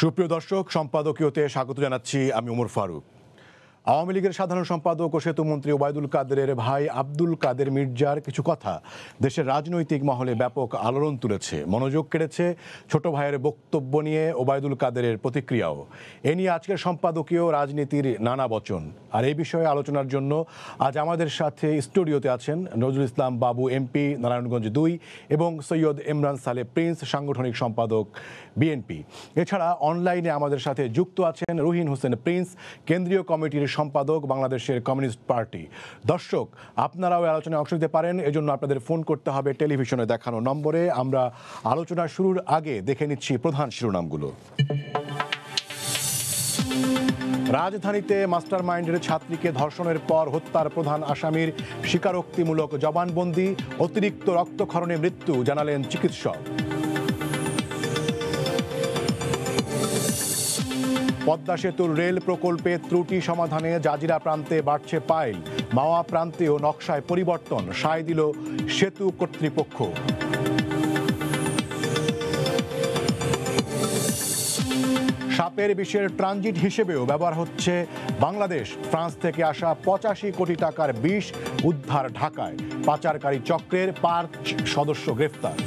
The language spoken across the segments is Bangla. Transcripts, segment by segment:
সুপ্রিয় দর্শক সম্পাদকীয়তে স্বাগত জানাচ্ছি আমি উমর ফারুক আওয়ামী লীগের সাধারণ সম্পাদক ও সেতুমন্ত্রী ওবায়দুল কাদেরের ভাই আব্দুল কাদের মির্জার কিছু কথা দেশের রাজনৈতিক মহলে ব্যাপক আলোড়ন তুলেছে মনোযোগ কেড়েছে ছোট ভাইয়ের বক্তব্য নিয়ে ওবায়দুল কাদেরের প্রতিক্রিয়াও এ নিয়ে আজকের সম্পাদকীয় রাজনীতির নানা বচন আর এই বিষয়ে আলোচনার জন্য আজ আমাদের সাথে স্টুডিওতে আছেন নজরুল ইসলাম বাবু এমপি নারায়ণগঞ্জ দুই এবং সৈয়দ ইমরান সালে প্রিন্স সাংগঠনিক সম্পাদক বিএনপি এছাড়া অনলাইনে আমাদের সাথে যুক্ত আছেন রুহিন হোসেন প্রিন্স কেন্দ্রীয় কমিটির সম্পাদক বাংলাদেশের কমিউনিস্ট পার্টি দর্শক আপনারাও আলোচনায় অংশ নিতে পারেন এজন্য আপনাদের ফোন করতে হবে টেলিভিশনে দেখানো নম্বরে আমরা আলোচনা শুরুর আগে দেখে নিচ্ছি প্রধান শিরোনামগুলো রাজধানীতে মাস্টার মাইন্ডের ছাত্রীকে ধর্ষণের পর হত্যার প্রধান আসামির স্বীকারোক্তিমূলক জবানবন্দি অতিরিক্ত রক্তক্ষরণে মৃত্যু জানালেন চিকিৎসক পদ্মা সেতুর রেল প্রকল্পে ত্রুটি সমাধানে জাজিরা প্রান্তে বাড়ছে পাইল মাওয়া প্রান্তেও নকশায় পরিবর্তন সায় দিল সেতু কর্তৃপক্ষ সাপের বিষের ট্রানজিট হিসেবেও ব্যবহার হচ্ছে বাংলাদেশ ফ্রান্স থেকে আসা পঁচাশি কোটি টাকার বিষ উদ্ধার ঢাকায় পাচারকারী চক্রের পাঁচ সদস্য গ্রেফতার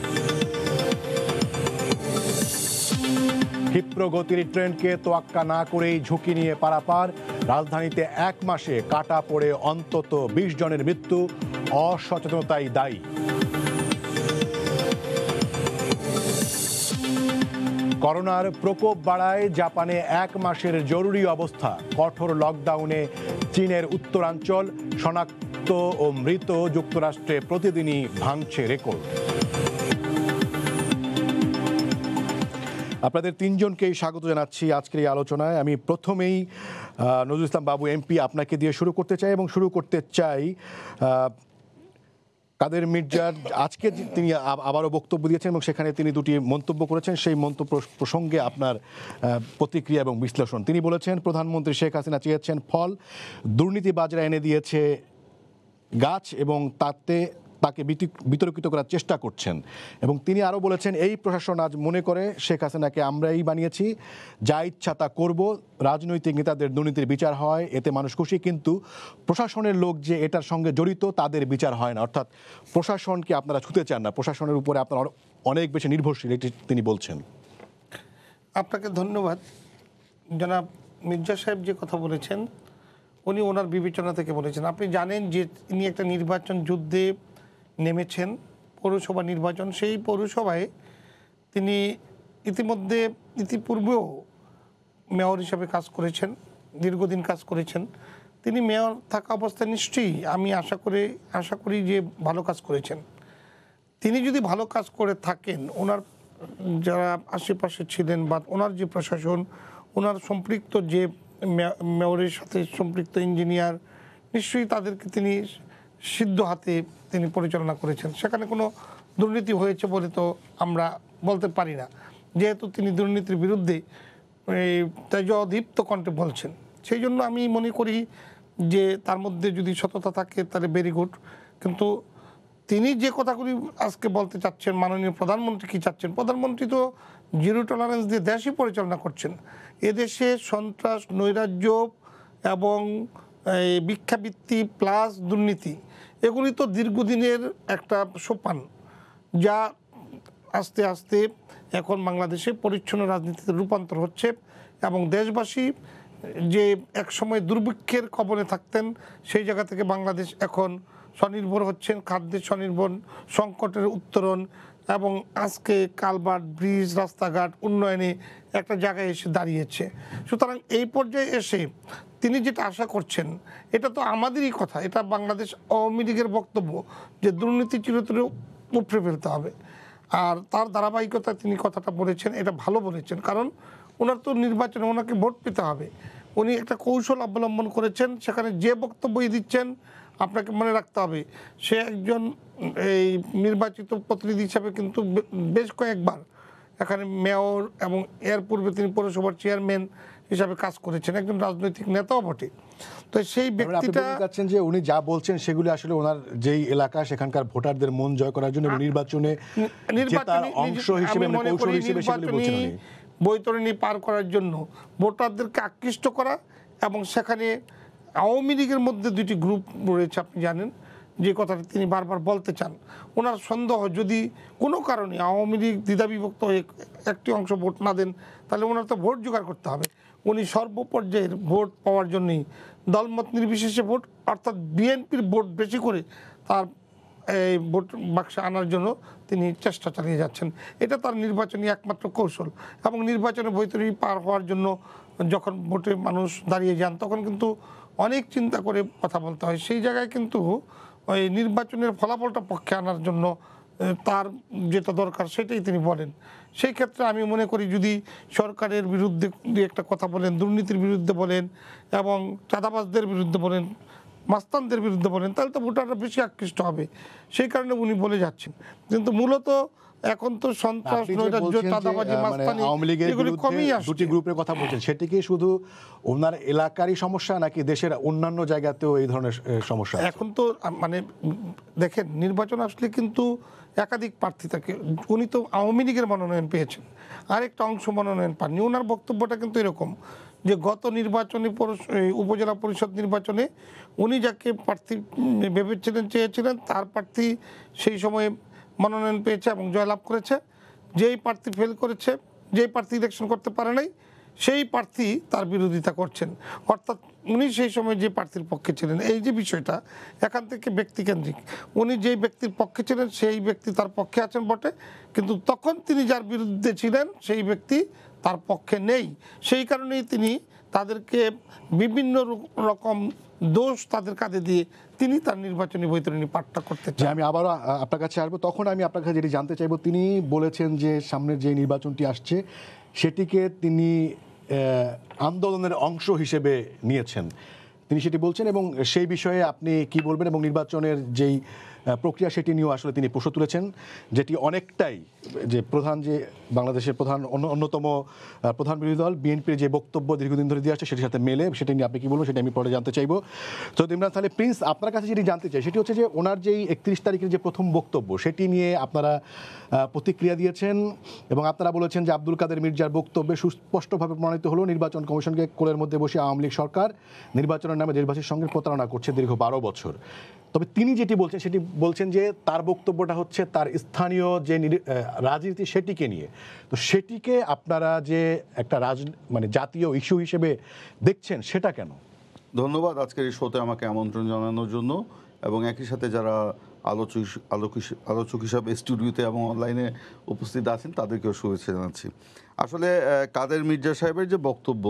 ক্ষিপ্রগতির ট্রেনকে তোয়াক্কা না করেই ঝুঁকি নিয়ে পারাপার রাজধানীতে এক মাসে কাটা পড়ে অন্তত বিশ জনের মৃত্যু অসচেতনতাই দায়ী করোনার প্রকোপ বাড়ায় জাপানে এক মাসের জরুরি অবস্থা কঠোর লকডাউনে চীনের উত্তরাঞ্চল শনাক্ত ও মৃত যুক্তরাষ্ট্রে প্রতিদিনই ভাঙছে রেকর্ড আপনাদের তিনজনকেই স্বাগত জানাচ্ছি আজকের এই আলোচনায় আমি প্রথমেই নজরুল ইসলাম বাবু এমপি আপনাকে দিয়ে শুরু করতে চাই এবং শুরু করতে চাই কাদের মির্জার আজকে তিনি আবারও বক্তব্য দিয়েছেন এবং সেখানে তিনি দুটি মন্তব্য করেছেন সেই মন্তব্য প্রসঙ্গে আপনার প্রতিক্রিয়া এবং বিশ্লেষণ তিনি বলেছেন প্রধানমন্ত্রী শেখ হাসিনা চেয়েছেন ফল দুর্নীতি বাজরা এনে দিয়েছে গাছ এবং তাতে তাকে বিতর্কিত করার চেষ্টা করছেন এবং তিনি আরও বলেছেন এই প্রশাসন আজ মনে করে শেখ হাসিনাকে আমরাই বানিয়েছি যা ইচ্ছা তা করব রাজনৈতিক নেতাদের দুর্নীতির বিচার হয় এতে মানুষ খুশি কিন্তু প্রশাসনের লোক যে এটার সঙ্গে জড়িত তাদের বিচার হয় না অর্থাৎ প্রশাসনকে আপনারা ছুতে চান না প্রশাসনের উপরে আপনার অনেক বেশি নির্ভরশীল এটি তিনি বলছেন আপনাকে ধন্যবাদ জনাব মির্জা সাহেব যে কথা বলেছেন উনি ওনার বিবেচনা থেকে বলেছেন আপনি জানেন যে ইনি একটা নির্বাচন যুদ্ধে নেমেছেন পৌরসভা নির্বাচন সেই পৌরসভায় তিনি ইতিমধ্যে ইতিপূর্বেও মেয়র হিসাবে কাজ করেছেন দীর্ঘদিন কাজ করেছেন তিনি মেয়র থাকা অবস্থায় নিশ্চয়ই আমি আশা করে আশা করি যে ভালো কাজ করেছেন তিনি যদি ভালো কাজ করে থাকেন ওনার যারা আশেপাশে ছিলেন বা ওনার যে প্রশাসন ওনার সম্পৃক্ত যে মেয়রের সাথে সম্পৃক্ত ইঞ্জিনিয়ার নিশ্চয়ই তাদেরকে তিনি সিদ্ধ হাতে তিনি পরিচালনা করেছেন সেখানে কোনো দুর্নীতি হয়েছে বলে তো আমরা বলতে পারি না যেহেতু তিনি দুর্নীতির বিরুদ্ধে তেজদীপ্ত কণ্ঠে বলছেন সেই জন্য আমি মনে করি যে তার মধ্যে যদি সততা থাকে তাহলে ভেরি গুড কিন্তু তিনি যে কথাগুলি আজকে বলতে চাচ্ছেন মাননীয় প্রধানমন্ত্রী কি চাচ্ছেন প্রধানমন্ত্রী তো জিরো টলারেন্স দিয়ে দেশই পরিচালনা করছেন এদেশে সন্ত্রাস নৈরাজ্য এবং ভিক্ষাবৃত্তি প্লাস দুর্নীতি এগুলি তো দীর্ঘদিনের একটা সোপান যা আস্তে আস্তে এখন বাংলাদেশে পরিচ্ছন্ন রাজনীতিতে রূপান্তর হচ্ছে এবং দেশবাসী যে একসময় দুর্ভিক্ষের কবলে থাকতেন সেই জায়গা থেকে বাংলাদেশ এখন স্বনির্ভর হচ্ছেন খাদ্যের স্বনির্ভর সংকটের উত্তরণ এবং আজকে কালবার ব্রিজ রাস্তাঘাট উন্নয়নে একটা জায়গায় এসে দাঁড়িয়েছে সুতরাং এই পর্যায়ে এসে তিনি যেটা আশা করছেন এটা তো আমাদেরই কথা এটা বাংলাদেশ আওয়ামী লীগের বক্তব্য যে দুর্নীতি চিরতরে উপড়ে ফেলতে হবে আর তার ধারাবাহিকতা তিনি কথাটা বলেছেন এটা ভালো বলেছেন কারণ ওনার তো নির্বাচনে ওনাকে ভোট পেতে হবে উনি একটা কৌশল অবলম্বন করেছেন সেখানে যে বক্তব্যই দিচ্ছেন আপনাকে মনে রাখতে হবে সে একজন এই নির্বাচিত প্রতিনিধি হিসাবে কিন্তু বেশ কয়েকবার এখানে মেয়র এবং এর পূর্বে তিনি পৌরসভার চেয়ারম্যান হিসাবে কাজ করেছেন একজন রাজনৈতিক নেতাও বটে তো সেই ব্যক্তিটা যাচ্ছেন যে উনি যা বলছেন সেগুলি আসলে ওনার যেই এলাকা সেখানকার ভোটারদের মন জয় করার জন্য নির্বাচনে নির্বাচনী অংশ হিসেবে মানে কৌশল হিসেবে নির্বাচনী বৈতরণী পার করার জন্য ভোটারদেরকে আকৃষ্ট করা এবং সেখানে আওয়ামী লীগের মধ্যে দুটি গ্রুপ রয়েছে আপনি জানেন যে কথাটি তিনি বারবার বলতে চান ওনার সন্দেহ যদি কোনো কারণে আওয়ামী লীগ দ্বিধাবিভক্ত হয়ে একটি অংশ ভোট না দেন তাহলে ওনার তো ভোট জোগাড় করতে হবে উনি সর্বপর্যায়ের ভোট পাওয়ার জন্যই দলমত নির্বিশেষে ভোট অর্থাৎ বিএনপির ভোট বেশি করে তার এই ভোট বাক্সে আনার জন্য তিনি চেষ্টা চালিয়ে যাচ্ছেন এটা তার নির্বাচনী একমাত্র কৌশল এবং নির্বাচনে বৈতরী পার হওয়ার জন্য যখন ভোটে মানুষ দাঁড়িয়ে যান তখন কিন্তু অনেক চিন্তা করে কথা বলতে হয় সেই জায়গায় কিন্তু ওই নির্বাচনের ফলাফলটা পক্ষে আনার জন্য তার যেটা দরকার সেটাই তিনি বলেন সেই ক্ষেত্রে আমি মনে করি যদি সরকারের বিরুদ্ধে একটা কথা বলেন দুর্নীতির বিরুদ্ধে বলেন এবং চাঁদাবাজদের বিরুদ্ধে বলেন মাস্তানদের বিরুদ্ধে বলেন তাহলে তো ভোটাররা বেশি আকৃষ্ট হবে সেই কারণে উনি বলে যাচ্ছেন কিন্তু মূলত এখন তো সন্ত্রাস মানে দুটি গ্রুপের কথা বলছেন সেটি কি শুধু ওনার এলাকারই সমস্যা নাকি দেশের অন্যান্য জায়গাতেও এই ধরনের সমস্যা এখন তো মানে দেখেন নির্বাচন আসলে কিন্তু একাধিক প্রার্থী থাকে উনি তো আওয়ামী লীগের মনোনয়ন পেয়েছেন আরেকটা অংশ মনোনয়ন পাননি ওনার বক্তব্যটা কিন্তু এরকম যে গত নির্বাচনে উপজেলা পরিষদ নির্বাচনে উনি যাকে প্রার্থী ভেবেছিলেন চেয়েছিলেন তার প্রার্থী সেই সময়ে মনোনয়ন পেয়েছে এবং জয়লাভ করেছে যেই প্রার্থী ফেল করেছে যেই প্রার্থী ইলেকশন করতে পারে নাই সেই প্রার্থী তার বিরোধিতা করছেন অর্থাৎ উনি সেই সময় যে প্রার্থীর পক্ষে ছিলেন এই যে বিষয়টা এখান থেকে ব্যক্তিকেন্দ্রিক উনি যেই ব্যক্তির পক্ষে ছিলেন সেই ব্যক্তি তার পক্ষে আছেন বটে কিন্তু তখন তিনি যার বিরুদ্ধে ছিলেন সেই ব্যক্তি তার পক্ষে নেই সেই কারণেই তিনি তাদেরকে বিভিন্ন রকম দোষ তাদের কাঁধে দিয়ে তিনি তার নির্বাচনী বৈতরণী পাঠটা করতে চান আমি আবারও আপনার কাছে আসবো তখন আমি আপনার কাছে যেটি জানতে চাইবো তিনি বলেছেন যে সামনের যে নির্বাচনটি আসছে সেটিকে তিনি আন্দোলনের অংশ হিসেবে নিয়েছেন তিনি সেটি বলছেন এবং সেই বিষয়ে আপনি কি বলবেন এবং নির্বাচনের যেই প্রক্রিয়া সেটি নিয়েও আসলে তিনি প্রশ্ন তুলেছেন যেটি অনেকটাই যে প্রধান যে বাংলাদেশের প্রধান অন্যতম প্রধান বিরোধী দল বিএনপির যে বক্তব্য দীর্ঘদিন ধরে দিয়ে আসছে সেটির সাথে মেলে সেটি নিয়ে আপনি কি বলবো সেটা আমি পরে জানতে চাইবো তো ইমরান তাহলে প্রিন্স আপনার কাছে যেটি জানতে চাই সেটি হচ্ছে যে ওনার যেই একত্রিশ তারিখের যে প্রথম বক্তব্য সেটি নিয়ে আপনারা প্রতিক্রিয়া দিয়েছেন এবং আপনারা বলেছেন যে আব্দুল কাদের মির্জার বক্তব্যে সুস্পষ্টভাবে প্রমাণিত হলো নির্বাচন কমিশনকে কোলের মধ্যে বসে আওয়ামী লীগ সরকার নির্বাচনের নামে দেশবাসীর সঙ্গে প্রতারণা করছে দীর্ঘ বারো বছর তবে তিনি যেটি বলছেন সেটি বলছেন যে তার বক্তব্যটা হচ্ছে তার স্থানীয় যে রাজনীতি সেটিকে নিয়ে তো সেটিকে আপনারা যে একটা রাজ মানে জাতীয় ইস্যু হিসেবে দেখছেন সেটা কেন ধন্যবাদ আজকের এই শোতে আমাকে আমন্ত্রণ জানানোর জন্য এবং একই সাথে যারা আলোচক আলোক আলোচক হিসাবে স্টুডিওতে এবং অনলাইনে উপস্থিত আছেন তাদেরকেও শুভেচ্ছা জানাচ্ছি আসলে কাদের মির্জা সাহেবের যে বক্তব্য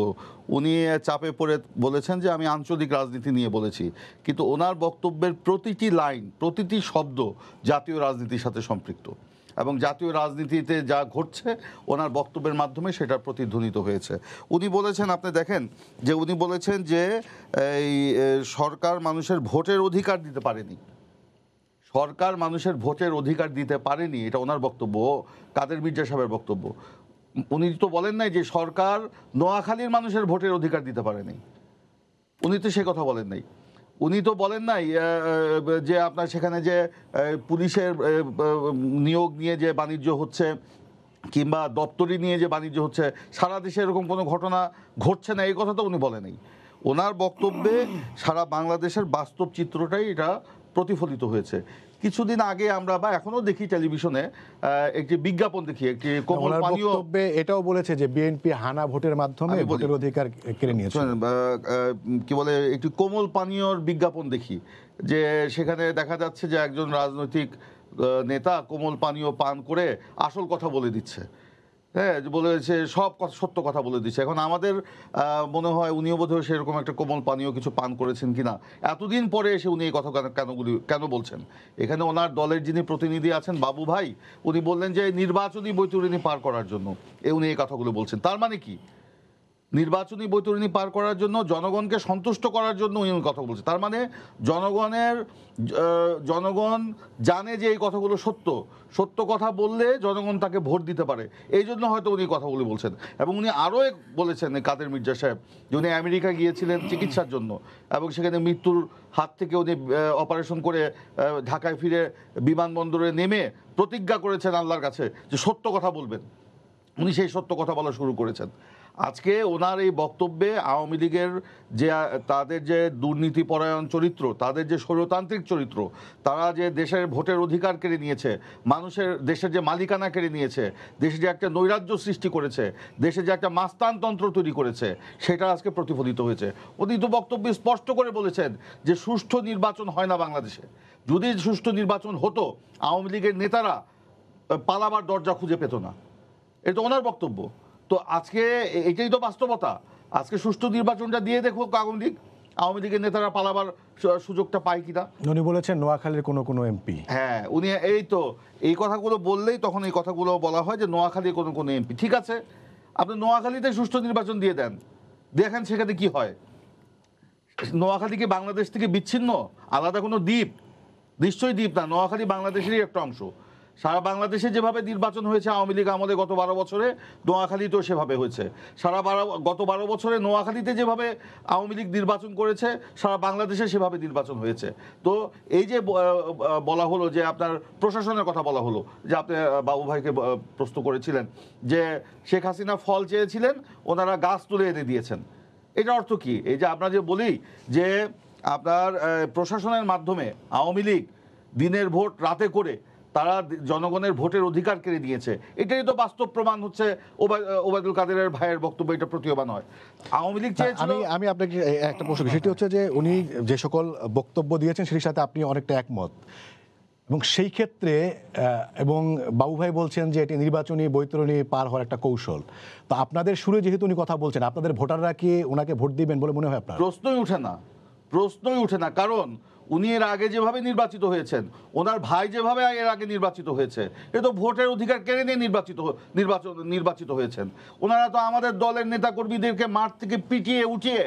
উনি চাপে পড়ে বলেছেন যে আমি আঞ্চলিক রাজনীতি নিয়ে বলেছি কিন্তু ওনার বক্তব্যের প্রতিটি লাইন প্রতিটি শব্দ জাতীয় রাজনীতির সাথে সম্পৃক্ত এবং জাতীয় রাজনীতিতে যা ঘটছে ওনার বক্তব্যের মাধ্যমে সেটা প্রতিধ্বনিত হয়েছে উনি বলেছেন আপনি দেখেন যে উনি বলেছেন যে এই সরকার মানুষের ভোটের অধিকার দিতে পারেনি সরকার মানুষের ভোটের অধিকার দিতে পারেনি এটা ওনার বক্তব্য কাদের মির্জা সাহেবের বক্তব্য উনি তো বলেন নাই যে সরকার নোয়াখালীর মানুষের ভোটের অধিকার দিতে পারেনি উনি তো সে কথা বলেন নাই উনি তো বলেন নাই যে আপনার সেখানে যে পুলিশের নিয়োগ নিয়ে যে বাণিজ্য হচ্ছে কিংবা দপ্তরি নিয়ে যে বাণিজ্য হচ্ছে সারা দেশে এরকম কোনো ঘটনা ঘটছে না এই কথা তো উনি বলেনি ওনার বক্তব্যে সারা বাংলাদেশের বাস্তব চিত্রটাই এটা প্রতিফলিত হয়েছে কিছুদিন আগে আমরা বা এখনো দেখি টেলিভিশনে একটি বিজ্ঞাপন দেখি একটি কোমল পানীয় এটাও বলেছে যে বিএনপি হানা ভোটের মাধ্যমে ভোটের অধিকার কেড়ে নিয়েছে কি বলে একটি কোমল পানীয়র বিজ্ঞাপন দেখি যে সেখানে দেখা যাচ্ছে যে একজন রাজনৈতিক নেতা কোমল পানীয় পান করে আসল কথা বলে দিচ্ছে হ্যাঁ বলেছে সব কথা সত্য কথা বলে দিচ্ছে এখন আমাদের মনে হয় উনিও বোধহয় সেরকম একটা কোমল পানীয় কিছু পান করেছেন কি না এতদিন পরে এসে উনি এই কথা কেনগুলি কেন বলছেন এখানে ওনার দলের যিনি প্রতিনিধি আছেন বাবু ভাই উনি বললেন যে নির্বাচনী বৈতরণী পার করার জন্য এ উনি এই কথাগুলো বলছেন তার মানে কি নির্বাচনী বৈতরণী পার করার জন্য জনগণকে সন্তুষ্ট করার জন্য উনি কথা বলছে তার মানে জনগণের জনগণ জানে যে এই কথাগুলো সত্য সত্য কথা বললে জনগণ তাকে ভোট দিতে পারে এই জন্য হয়তো উনি কথাগুলি বলছেন এবং উনি আরও বলেছেন কাদের মির্জা সাহেব যে উনি আমেরিকা গিয়েছিলেন চিকিৎসার জন্য এবং সেখানে মৃত্যুর হাত থেকে উনি অপারেশন করে ঢাকায় ফিরে বিমানবন্দরে নেমে প্রতিজ্ঞা করেছেন আল্লাহর কাছে যে সত্য কথা বলবেন উনি সেই সত্য কথা বলা শুরু করেছেন আজকে ওনার এই বক্তব্যে আওয়ামী লীগের যে তাদের যে দুর্নীতিপরায়ণ চরিত্র তাদের যে স্বৈরতান্ত্রিক চরিত্র তারা যে দেশের ভোটের অধিকার কেড়ে নিয়েছে মানুষের দেশের যে মালিকানা কেড়ে নিয়েছে দেশে যে একটা নৈরাজ্য সৃষ্টি করেছে দেশে যে একটা মাস্তানতন্ত্র তৈরি করেছে সেটা আজকে প্রতিফলিত হয়েছে অতি তো বক্তব্যে স্পষ্ট করে বলেছেন যে সুষ্ঠু নির্বাচন হয় না বাংলাদেশে যদি সুষ্ঠু নির্বাচন হতো আওয়ামী লীগের নেতারা পালাবার দরজা খুঁজে পেত না এটা ওনার বক্তব্য তো আজকে এটাই তো বাস্তবতা আজকে সুষ্ঠু নির্বাচনটা দিয়ে দেখো আগুন দিক আওয়ামী লীগের নেতারা পালাবার সুযোগটা পায় কিনা উনি বলেছেন নোয়াখালীর কোনো কোনো এমপি হ্যাঁ উনি এই তো এই কথাগুলো বললেই তখন এই কথাগুলো বলা হয় যে নোয়াখালীর কোনো কোনো এমপি ঠিক আছে আপনি নোয়াখালীতে সুষ্ঠু নির্বাচন দিয়ে দেন দেখেন সেখানে কি হয় নোয়াখালী কি বাংলাদেশ থেকে বিচ্ছিন্ন আলাদা কোনো দ্বীপ নিশ্চয়ই দ্বীপ না নোয়াখালী বাংলাদেশেরই একটা অংশ সারা বাংলাদেশে যেভাবে নির্বাচন হয়েছে আওয়ামী লীগ আমলে গত বারো বছরে নোয়াখালীতেও সেভাবে হয়েছে সারা বারো গত বারো বছরে নোয়াখালীতে যেভাবে আওয়ামী লীগ নির্বাচন করেছে সারা বাংলাদেশে সেভাবে নির্বাচন হয়েছে তো এই যে বলা হলো যে আপনার প্রশাসনের কথা বলা হলো যে আপনি বাবু ভাইকে প্রশ্ন করেছিলেন যে শেখ হাসিনা ফল চেয়েছিলেন ওনারা গাছ তুলে এনে দিয়েছেন এটা অর্থ কি এই যে আমরা যে বলি যে আপনার প্রশাসনের মাধ্যমে আওয়ামী লীগ দিনের ভোট রাতে করে তারা জনগণের ভোটের অধিকার কেড়ে নিয়েছে এটাই তো বাস্তব প্রমাণ হচ্ছে ওবায়দুল কাদেরের ভাইয়ের বক্তব্য এটা প্রতীয়মান হয় আওয়ামী লীগ চেয়েছিল আমি আমি আপনাকে একটা প্রশ্ন সেটি হচ্ছে যে উনি যে সকল বক্তব্য দিয়েছেন সেটির সাথে আপনি অনেকটা একমত এবং সেই ক্ষেত্রে এবং বাবু ভাই বলছেন যে এটি নির্বাচনী বৈতরণী পার হওয়ার একটা কৌশল তো আপনাদের সুরে যেহেতু উনি কথা বলছেন আপনাদের ভোটাররা কি ওনাকে ভোট দিবেন বলে মনে হয় আপনার প্রশ্নই উঠে না প্রশ্নই উঠে না কারণ উনি এর আগে যেভাবে নির্বাচিত হয়েছেন ওনার ভাই যেভাবে এর আগে নির্বাচিত হয়েছে এ তো ভোটের অধিকার কেড়ে নিয়ে নির্বাচিত নির্বাচন নির্বাচিত হয়েছেন ওনারা তো আমাদের দলের নেতাকর্মীদেরকে মাঠ থেকে পিটিয়ে উঠিয়ে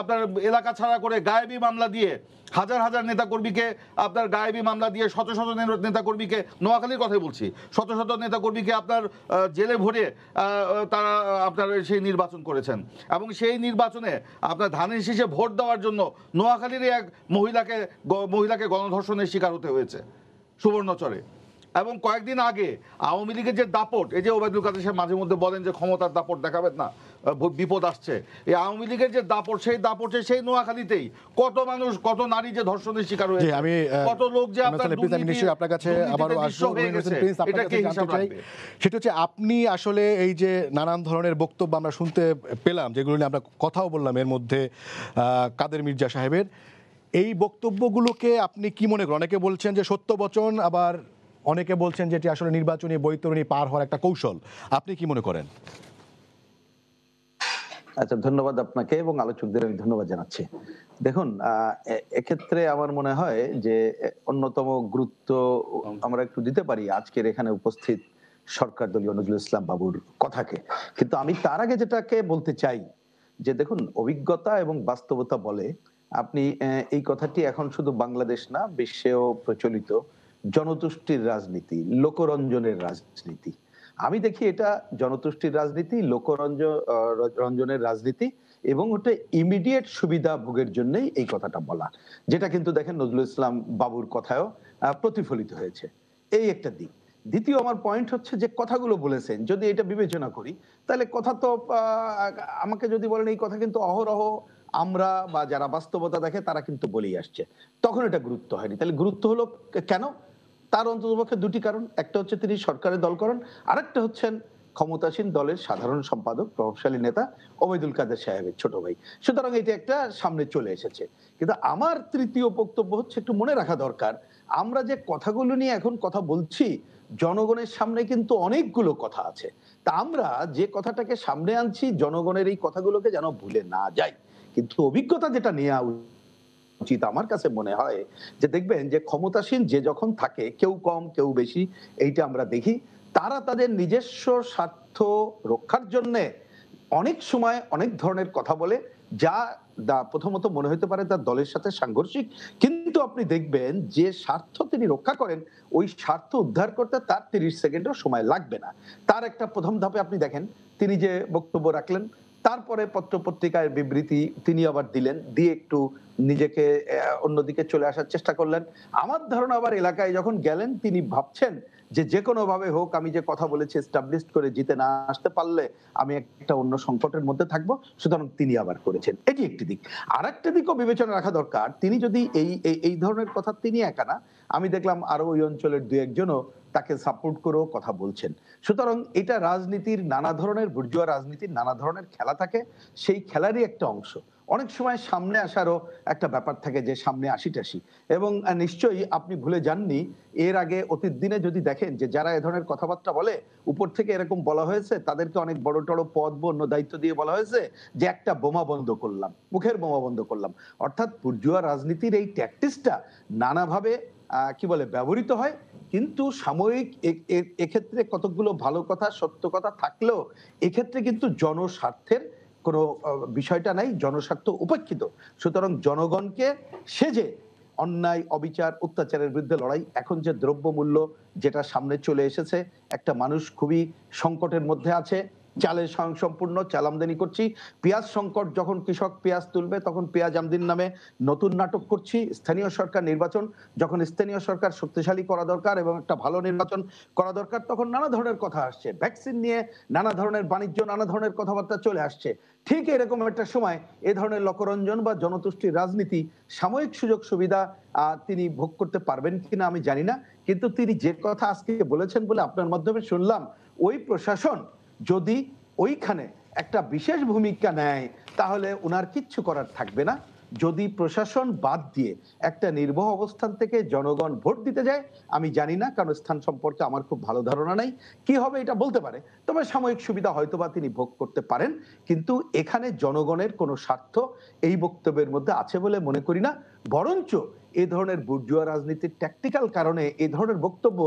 আপনার এলাকা ছাড়া করে গায়েবি মামলা দিয়ে হাজার হাজার নেতাকর্মীকে আপনার গায়েবী মামলা দিয়ে শত শত নেতাকর্মীকে নোয়াখালীর কথাই বলছি শত শত নেতাকর্মীকে আপনার জেলে ভরে তারা আপনার সেই নির্বাচন করেছেন এবং সেই নির্বাচনে আপনার ধানের শেষে ভোট দেওয়ার জন্য নোয়াখালীর এক মহিলাকে মহিলাকে গণধর্ষণের শিকার হতে হয়েছে সুবর্ণচরে এবং কয়েকদিন আগে আওয়ামী লীগের যে দাপট এই যে ওবায়দুল কাদের সাহেব মাঝে মধ্যে বলেন যে ক্ষমতার দাপট দেখাবেন না বিপদ আসছে এই আওয়ামী লীগের যে দাপট সেই দাপটে সেই নোয়াখালীতেই কত মানুষ কত নারী যে ধর্ষণের শিকার হয়েছে আমি কত লোক যে আপনার কাছে আবারও সেটা হচ্ছে আপনি আসলে এই যে নানান ধরনের বক্তব্য আমরা শুনতে পেলাম যেগুলো নিয়ে আমরা কথাও বললাম এর মধ্যে কাদের মির্জা সাহেবের এই বক্তব্যগুলোকে আপনি কি মনে করেন অনেকে বলছেন যে সত্য বচন আবার অনেকে বলছেন যেটি আসলে নির্বাচনী বৈতরণী পার হওয়ার একটা কৌশল আপনি কি মনে করেন আচ্ছা ধন্যবাদ আপনাকে এবং আলোচকদের আমি ধন্যবাদ জানাচ্ছি দেখুন এক্ষেত্রে আমার মনে হয় যে অন্যতম গুরুত্ব আমরা একটু দিতে পারি আজকের এখানে উপস্থিত সরকার দলীয় নজরুল ইসলাম বাবুর কথাকে কিন্তু আমি তার আগে যেটাকে বলতে চাই যে দেখুন অভিজ্ঞতা এবং বাস্তবতা বলে আপনি এই কথাটি এখন শুধু বাংলাদেশ না বিশ্বেও প্রচলিত জনতুষ্টির রাজনীতি লোকরঞ্জনের রাজনীতি আমি দেখি এটা জনতুষ্টির রাজনীতি লোকরঞ্জনের রাজনীতি এবং ওটা ইমিডিয়েট সুবিধা ভোগের জন্যই এই কথাটা বলা যেটা কিন্তু দেখেন নজরুল ইসলাম বাবুর কথায়ও প্রতিফলিত হয়েছে এই একটা দিক দ্বিতীয় আমার পয়েন্ট হচ্ছে যে কথাগুলো বলেছেন যদি এটা বিবেচনা করি তাহলে কথা তো আমাকে যদি বলেন এই কথা কিন্তু অহরহ আমরা বা যারা বাস্তবতা দেখে তারা কিন্তু বলেই আসছে তখন এটা গুরুত্ব হয়নি তাহলে গুরুত্ব হলো কেন তার অন্ততপক্ষে দুটি কারণ একটা হচ্ছে তিনি সরকারের দল করেন আরেকটা হচ্ছেন ক্ষমতাসীন দলের সাধারণ সম্পাদক প্রভাবশালী নেতা ওবায়দুল কাদের সাহেবের ছোট ভাই সুতরাং এটি একটা সামনে চলে এসেছে কিন্তু আমার তৃতীয় বক্তব্য হচ্ছে একটু মনে রাখা দরকার আমরা যে কথাগুলো নিয়ে এখন কথা বলছি জনগণের সামনে কিন্তু অনেকগুলো কথা আছে তা আমরা যে কথাটাকে সামনে আনছি জনগণের এই কথাগুলোকে যেন ভুলে না যাই কিন্তু অভিজ্ঞতা যেটা নেওয়া উচিত আমার কাছে মনে হয় যে দেখবেন যে ক্ষমতাসীন যে যখন থাকে কেউ কম কেউ বেশি এইটা আমরা দেখি তারা তাদের নিজস্ব স্বার্থ রক্ষার জন্য অনেক সময় অনেক ধরনের কথা বলে যা প্রথমত মনে হতে পারে তার দলের সাথে সাংঘর্ষিক কিন্তু আপনি দেখবেন যে স্বার্থ তিনি রক্ষা করেন ওই স্বার্থ উদ্ধার করতে তার তিরিশ সেকেন্ডও সময় লাগবে না তার একটা প্রথম ধাপে আপনি দেখেন তিনি যে বক্তব্য রাখলেন তারপরে পত্রপত্রিকায় বিবৃতি তিনি আবার দিলেন দিয়ে একটু নিজেকে অন্যদিকে চলে আসার চেষ্টা করলেন আমার ধারণা আবার এলাকায় যখন গেলেন তিনি ভাবছেন যে যে ভাবে হোক আমি যে কথা বলেছি এস্টাবলিশ করে জিতে না আসতে পারলে আমি একটা অন্য সংকটের মধ্যে থাকবো সুতরাং তিনি আবার করেছেন এটি একটি দিক আর একটা দিকও বিবেচনা রাখা দরকার তিনি যদি এই এই ধরনের কথা তিনি একা না আমি দেখলাম আরো ওই অঞ্চলের দু একজনও তাকে সাপোর্ট করেও কথা বলছেন সুতরাং এটা রাজনীতির নানা ধরনের বুর্জুয়া রাজনীতির নানা ধরনের খেলা থাকে সেই খেলারই একটা অংশ অনেক সময় সামনে আসারও একটা ব্যাপার থাকে যে সামনে আসি টাসি এবং নিশ্চয়ই আপনি ভুলে যাননি এর আগে অতীত দিনে যদি দেখেন যে যারা এ ধরনের কথাবার্তা বলে উপর থেকে এরকম বলা হয়েছে তাদেরকে অনেক বড় টড় পদ অন্য দায়িত্ব দিয়ে বলা হয়েছে যে একটা বোমা বন্ধ করলাম মুখের বোমা বন্ধ করলাম অর্থাৎ পুর্জুয়া রাজনীতির এই ট্যাকটিসটা নানাভাবে কি বলে ব্যবহৃত হয় কিন্তু সাময়িক এক্ষেত্রে কতকগুলো ভালো কথা সত্য কথা থাকলেও এক্ষেত্রে কিন্তু জনস্বার্থের কোনো বিষয়টা নাই জনস্বার্থ উপেক্ষিত সুতরাং জনগণকে সেজে অন্যায় অবিচার অত্যাচারের বিরুদ্ধে লড়াই এখন যে দ্রব্যমূল্য যেটা সামনে চলে এসেছে একটা মানুষ খুবই সংকটের মধ্যে আছে চালের স্বয়ংসম্পূর্ণ চাল আমদানি করছি পেঁয়াজ সংকট যখন কৃষক পেঁয়াজ তুলবে তখন পেঁয়াজ আমদিন নামে নতুন নাটক করছি স্থানীয় সরকার নির্বাচন যখন স্থানীয় সরকার শক্তিশালী করা দরকার এবং একটা ভালো নির্বাচন করা দরকার তখন নানা ধরনের কথা আসছে ভ্যাকসিন নিয়ে নানা ধরনের বাণিজ্য নানা ধরনের কথাবার্তা চলে আসছে ঠিক এরকম একটা সময় এ ধরনের লকরঞ্জন বা জনতুষ্টির রাজনীতি সাময়িক সুযোগ সুবিধা তিনি ভোগ করতে পারবেন কিনা আমি জানি না কিন্তু তিনি যে কথা আজকে বলেছেন বলে আপনার মাধ্যমে শুনলাম ওই প্রশাসন যদি ওইখানে একটা বিশেষ ভূমিকা নেয় তাহলে ওনার কিচ্ছু করার থাকবে না যদি প্রশাসন বাদ দিয়ে একটা নির্বাহ অবস্থান থেকে জনগণ ভোট দিতে যায় আমি জানি না কারণ স্থান সম্পর্কে আমার খুব ভালো ধারণা নাই কি হবে এটা বলতে পারে তবে সাময়িক সুবিধা হয়তোবা তিনি ভোগ করতে পারেন কিন্তু এখানে জনগণের কোনো স্বার্থ এই বক্তব্যের মধ্যে আছে বলে মনে করি না বরঞ্চ এ ধরনের বুর্জুয়া রাজনীতির ট্যাকটিক্যাল কারণে এ ধরনের বক্তব্য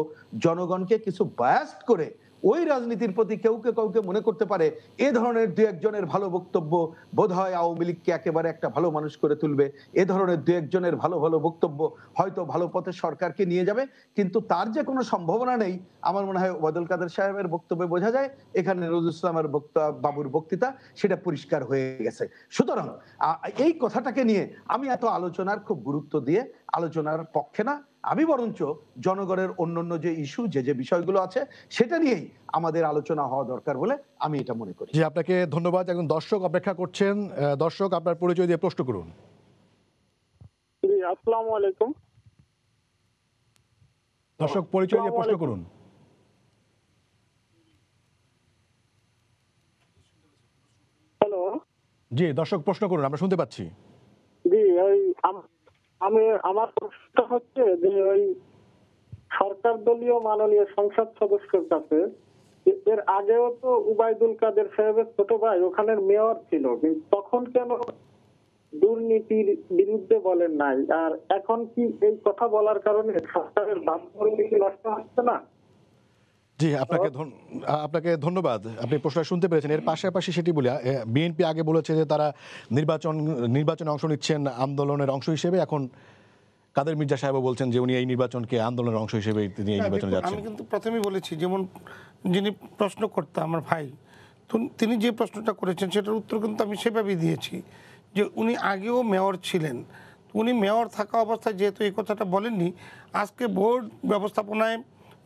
জনগণকে কিছু বায়াস্ট করে ওই রাজনীতির প্রতি কেউ কে কাউকে মনে করতে পারে এ ধরনের দু একজনের ভালো বক্তব্য বোধ হয় আওয়ামী লীগকে একেবারে একটা ভালো মানুষ করে তুলবে এ ধরনের দু একজনের ভালো ভালো বক্তব্য হয়তো ভালো পথে সরকারকে নিয়ে যাবে কিন্তু তার যে কোনো সম্ভাবনা নেই আমার মনে হয় ওবায়দুল কাদের সাহেবের বক্তব্যে বোঝা যায় এখানে নজরুল ইসলামের বাবুর বক্তৃতা সেটা পরিষ্কার হয়ে গেছে সুতরাং এই কথাটাকে নিয়ে আমি এত আলোচনার খুব গুরুত্ব দিয়ে আলোচনার পক্ষে না আমি বরঞ্চ জনগণের অন্যান্য যে ইস্যু যে যে বিষয়গুলো আছে সেটা নিয়েই আমাদের আলোচনা হওয়া দরকার বলে আমি এটা মনে করি জি আপনাকে ধন্যবাদ একজন দর্শক অপেক্ষা করছেন দর্শক আপনার পরিচয় দিয়ে প্রশ্ন করুন জি আলাইকুম দর্শক পরিচয় দিয়ে প্রশ্ন করুন হ্যালো জি দর্শক প্রশ্ন করুন আমরা শুনতে পাচ্ছি জি ওই আমি আমার প্রশ্নটা হচ্ছে যে ওই সরকার দলীয় মাননীয় সংসদ সদস্যের কাছে এর আগেও তো উবায়দুল কাদের সাহেবের ছোট ভাই ওখানের মেয়র ছিল কিন্তু তখন কেন দুর্নীতির বিরুদ্ধে বলেন নাই আর এখন কি এই কথা বলার কারণে সরকারের কি নষ্ট হচ্ছে না জি আপনাকে আপনাকে ধন্যবাদ আপনি প্রশ্ন শুনতে পেরেছেন এর পাশাপাশি সেটি বলি বিএনপি আগে বলেছে যে তারা নির্বাচন নির্বাচনে অংশ নিচ্ছেন আন্দোলনের অংশ হিসেবে এখন কাদের মির্জা সাহেব বলছেন যে উনি এই নির্বাচনকে আন্দোলনের অংশ হিসেবে তিনি এই নির্বাচনে যাচ্ছেন আমি কিন্তু প্রথমেই বলেছি যেমন যিনি প্রশ্ন প্রশ্নকর্তা আমার ভাই তিনি যে প্রশ্নটা করেছেন সেটার উত্তর কিন্তু আমি সেভাবেই দিয়েছি যে উনি আগেও মেয়র ছিলেন উনি মেয়র থাকা অবস্থায় যেহেতু এই কথাটা বলেননি আজকে বোর্ড ব্যবস্থাপনায়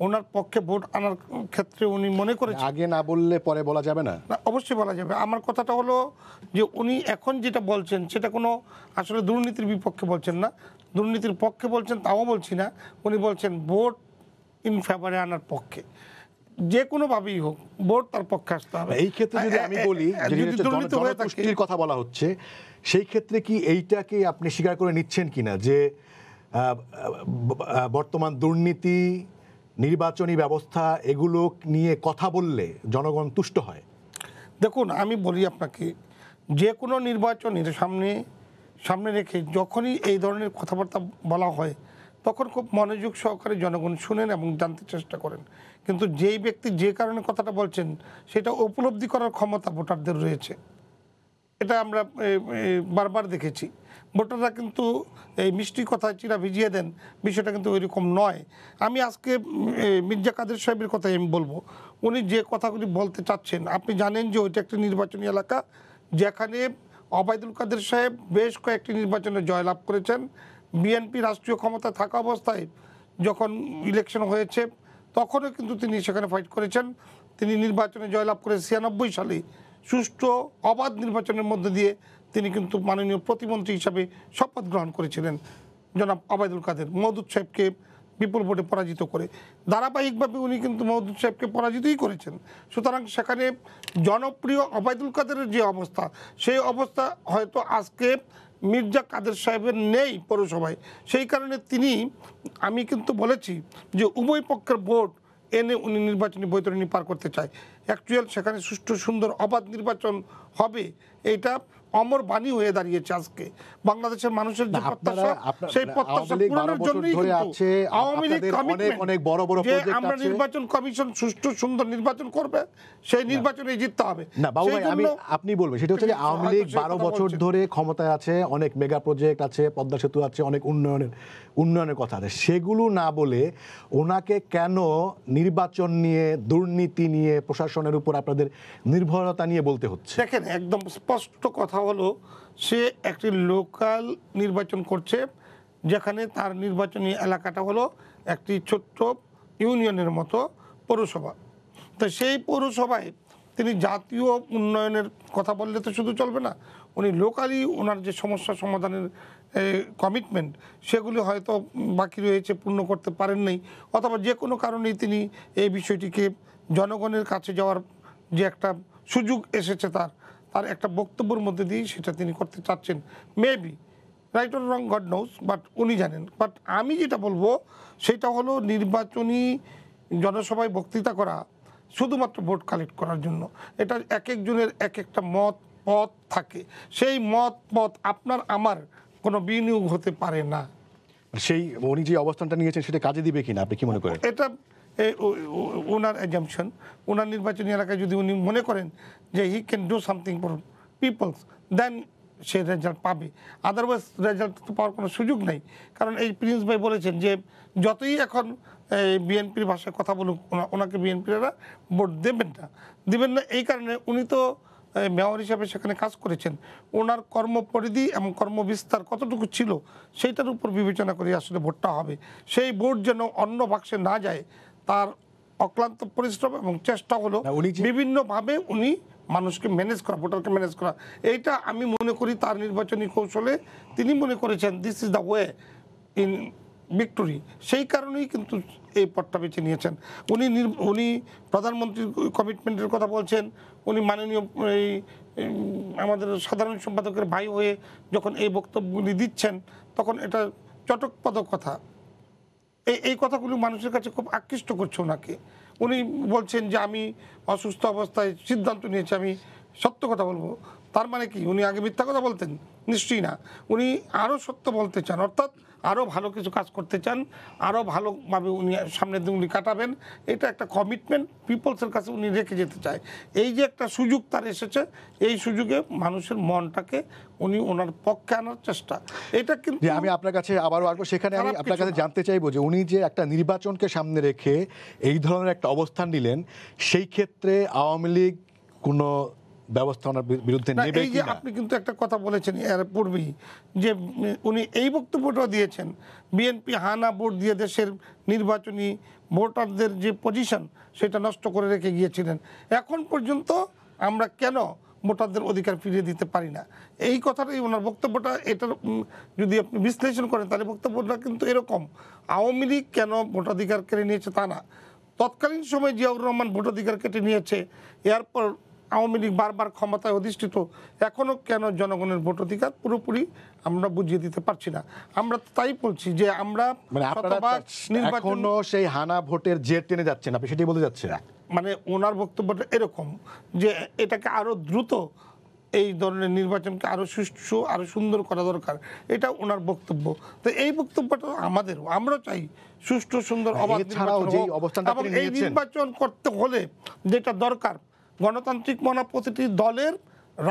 ওনার পক্ষে ভোট আনার ক্ষেত্রে উনি মনে করেন আগে না বললে পরে বলা যাবে না না অবশ্যই বলা যাবে আমার কথাটা হলো যে উনি এখন যেটা বলছেন সেটা কোনো আসলে দুর্নীতির বিপক্ষে বলছেন না দুর্নীতির পক্ষে বলছেন তাও বলছি না উনি বলছেন ভোট ইন ফেভারে আনার পক্ষে যে কোনোভাবেই হোক ভোট তার পক্ষে আসতে হবে এই ক্ষেত্রে যদি আমি বলি জনগোষ্ঠীর কথা বলা হচ্ছে সেই ক্ষেত্রে কি এইটাকে আপনি স্বীকার করে নিচ্ছেন কিনা যে বর্তমান দুর্নীতি নির্বাচনী ব্যবস্থা এগুলো নিয়ে কথা বললে জনগণ তুষ্ট হয় দেখুন আমি বলি আপনাকে যে কোনো নির্বাচনের সামনে সামনে রেখে যখনই এই ধরনের কথাবার্তা বলা হয় তখন খুব মনোযোগ সহকারে জনগণ শুনেন এবং জানতে চেষ্টা করেন কিন্তু যেই ব্যক্তি যে কারণে কথাটা বলছেন সেটা উপলব্ধি করার ক্ষমতা ভোটারদের রয়েছে এটা আমরা বারবার দেখেছি ভোটাররা কিন্তু এই মিষ্টি কথায় চিরা ভিজিয়ে দেন বিষয়টা কিন্তু ওইরকম নয় আমি আজকে মির্জা কাদের সাহেবের কথাই আমি বলবো উনি যে কথাগুলি বলতে চাচ্ছেন আপনি জানেন যে ওইটা একটি নির্বাচনী এলাকা যেখানে অবায়দুল কাদের সাহেব বেশ কয়েকটি নির্বাচনে জয়লাভ করেছেন বিএনপি রাষ্ট্রীয় ক্ষমতা থাকা অবস্থায় যখন ইলেকশন হয়েছে তখনও কিন্তু তিনি সেখানে ফাইট করেছেন তিনি নির্বাচনে জয়লাভ করে ছিয়ানব্বই সালে সুষ্ঠু অবাধ নির্বাচনের মধ্যে দিয়ে তিনি কিন্তু মাননীয় প্রতিমন্ত্রী হিসাবে শপথ গ্রহণ করেছিলেন জনাব আবায়দুল কাদের মহদুদ সাহেবকে বিপুল ভোটে পরাজিত করে ধারাবাহিকভাবে উনি কিন্তু মহদুদ সাহেবকে পরাজিতই করেছেন সুতরাং সেখানে জনপ্রিয় আবায়দুল কাদেরের যে অবস্থা সেই অবস্থা হয়তো আজকে মির্জা কাদের সাহেবের নেই পৌরসভায় সেই কারণে তিনি আমি কিন্তু বলেছি যে উভয় পক্ষের ভোট এনে উনি নির্বাচনী বৈতরণী পার করতে চায় অ্যাকচুয়াল সেখানে সুষ্ঠু সুন্দর অবাধ নির্বাচন হবে এইটা অমর বাণী হয়ে দাঁড়িয়েছে আজকে বাংলাদেশের মানুষের যে প্রত্যাশা সেই প্রত্যাশা পূরণের জন্যই আওয়ামী লীগ যে আমরা নির্বাচন কমিশন সুষ্ঠু সুন্দর নির্বাচন করবে সেই নির্বাচনে জিততে হবে না বাবু ভাই আমি আপনি বলবেন সেটা হচ্ছে যে আওয়ামী লীগ বছর ধরে ক্ষমতায় আছে অনেক মেগা প্রজেক্ট আছে পদ্মা সেতু আছে অনেক উন্নয়নের উন্নয়নের কথা আছে সেগুলো না বলে ওনাকে কেন নির্বাচন নিয়ে দুর্নীতি নিয়ে প্রশাসনের উপর আপনাদের নির্ভরতা নিয়ে বলতে হচ্ছে দেখেন একদম স্পষ্ট কথা হলো সে একটি লোকাল নির্বাচন করছে যেখানে তার নির্বাচনী এলাকাটা হলো একটি ছোট্ট ইউনিয়নের মতো পৌরসভা তো সেই পৌরসভায় তিনি জাতীয় উন্নয়নের কথা বললে তো শুধু চলবে না উনি লোকালি ওনার যে সমস্যা সমাধানের কমিটমেন্ট সেগুলি হয়তো বাকি রয়েছে পূর্ণ করতে পারেন নাই অথবা যে কোনো কারণেই তিনি এই বিষয়টিকে জনগণের কাছে যাওয়ার যে একটা সুযোগ এসেছে তার আর একটা বক্তব্যের মধ্যে দিয়ে সেটা তিনি করতে চাচ্ছেন maybe right or wrong God knows but উনি জানেন বাট আমি যেটা বলবো সেটা হলো নির্বাচনী জনসভায় বক্তৃতা করা শুধুমাত্র ভোট কালেক্ট করার জন্য এটা এক একজনের এক একটা মত পথ থাকে সেই মত পথ আপনার আমার কোনো বিনিয়োগ হতে পারে না সেই উনি যে অবস্থানটা নিয়েছেন সেটা কাজে দিবে কিনা আপনি কি মনে করেন এটা ওনার অ্যাজামশন ওনার নির্বাচনী এলাকায় যদি উনি মনে করেন যে he can do something for peoples then সে রেজাল্ট পাবে আদারওয়াইজ রেজাল্ট তো পাওয়ার কোনো সুযোগ নেই কারণ এই প্রিন্স ভাই বলেছেন যে যতই এখন বিএনপির ভাষায় কথা বলুক ওনাকে বিএনপিরা ভোট দেবেন না দেবেন না এই কারণে উনি তো মেয়র হিসাবে সেখানে কাজ করেছেন ওনার কর্মপরিধি এবং কর্মবিস্তার কতটুকু ছিল সেইটার উপর বিবেচনা করে আসলে ভোটটা হবে সেই ভোট যেন অন্য বাক্সে না যায় তার অক্লান্ত পরিশ্রম এবং চেষ্টা হলো বিভিন্নভাবে উনি মানুষকে ম্যানেজ করা ভোটারকে ম্যানেজ করা এইটা আমি মনে করি তার নির্বাচনী কৌশলে তিনি মনে করেছেন this is the way in victory সেই কারণেই কিন্তু এই পথটা বেছে নিয়েছেন উনি উনি প্রধানমন্ত্রীর কমিটমেন্টের কথা বলছেন উনি মাননীয় এই আমাদের সাধারণ সম্পাদকের ভাই হয়ে যখন এই বক্তব্য উনি দিচ্ছেন তখন এটা চটকপদ কথা এই এই কথাগুলো মানুষের কাছে খুব আকৃষ্ট করছে ওনাকে উনি বলছেন যে আমি অসুস্থ অবস্থায় সিদ্ধান্ত নিয়েছি আমি সত্য কথা বলবো তার মানে কি উনি আগে মিথ্যা কথা বলতেন নিশ্চয়ই না উনি আরও সত্য বলতে চান অর্থাৎ আরও ভালো কিছু কাজ করতে চান আরও ভালোভাবে উনি সামনের দিন উনি কাটাবেন এটা একটা কমিটমেন্ট পিপলসের কাছে উনি রেখে যেতে চায় এই যে একটা সুযোগ তার এসেছে এই সুযোগে মানুষের মনটাকে উনি ওনার পক্ষে আনার চেষ্টা এটা কিন্তু আমি আপনার কাছে আবারও আসবো সেখানে আমি আপনার কাছে জানতে চাইবো যে উনি যে একটা নির্বাচনকে সামনে রেখে এই ধরনের একটা অবস্থান নিলেন সেই ক্ষেত্রে আওয়ামী লীগ কোনো ব্যবস্থাপনার বিরুদ্ধে নেবে এই যে আপনি কিন্তু একটা কথা বলেছেন এর পূর্বেই যে উনি এই বক্তব্যটাও দিয়েছেন বিএনপি হানা ভোট দিয়ে দেশের নির্বাচনী ভোটারদের যে পজিশন সেটা নষ্ট করে রেখে গিয়েছিলেন এখন পর্যন্ত আমরা কেন ভোটারদের অধিকার ফিরিয়ে দিতে পারি না এই কথাটাই ওনার বক্তব্যটা এটার যদি আপনি বিশ্লেষণ করেন তাহলে বক্তব্যটা কিন্তু এরকম আওয়ামী লীগ কেন ভোটাধিকার কেড়ে নিয়েছে তা না তৎকালীন সময়ে জিয়াউর রহমান ভোটাধিকার কেটে নিয়েছে এরপর আওয়ামী লীগ বারবার ক্ষমতায় অধিষ্ঠিত এখনও কেন জনগণের ভোট অধিকার পুরোপুরি আমরা বুঝিয়ে দিতে পারছি না আমরা তাই বলছি যে আমরা মানে এখনো সেই হানা ভোটের জের টেনে যাচ্ছে না সেটাই বলতে না মানে ওনার বক্তব্যটা এরকম যে এটাকে আরও দ্রুত এই ধরনের নির্বাচনকে আরও সুষ্ঠু আরও সুন্দর করা দরকার এটা ওনার বক্তব্য তো এই বক্তব্যটা আমাদের আমরা চাই সুষ্ঠু সুন্দর মানে অবাধ নির্বাচন এবং এই নির্বাচন করতে হলে যেটা দরকার গণতান্ত্রিক মনা প্রতিটি দলের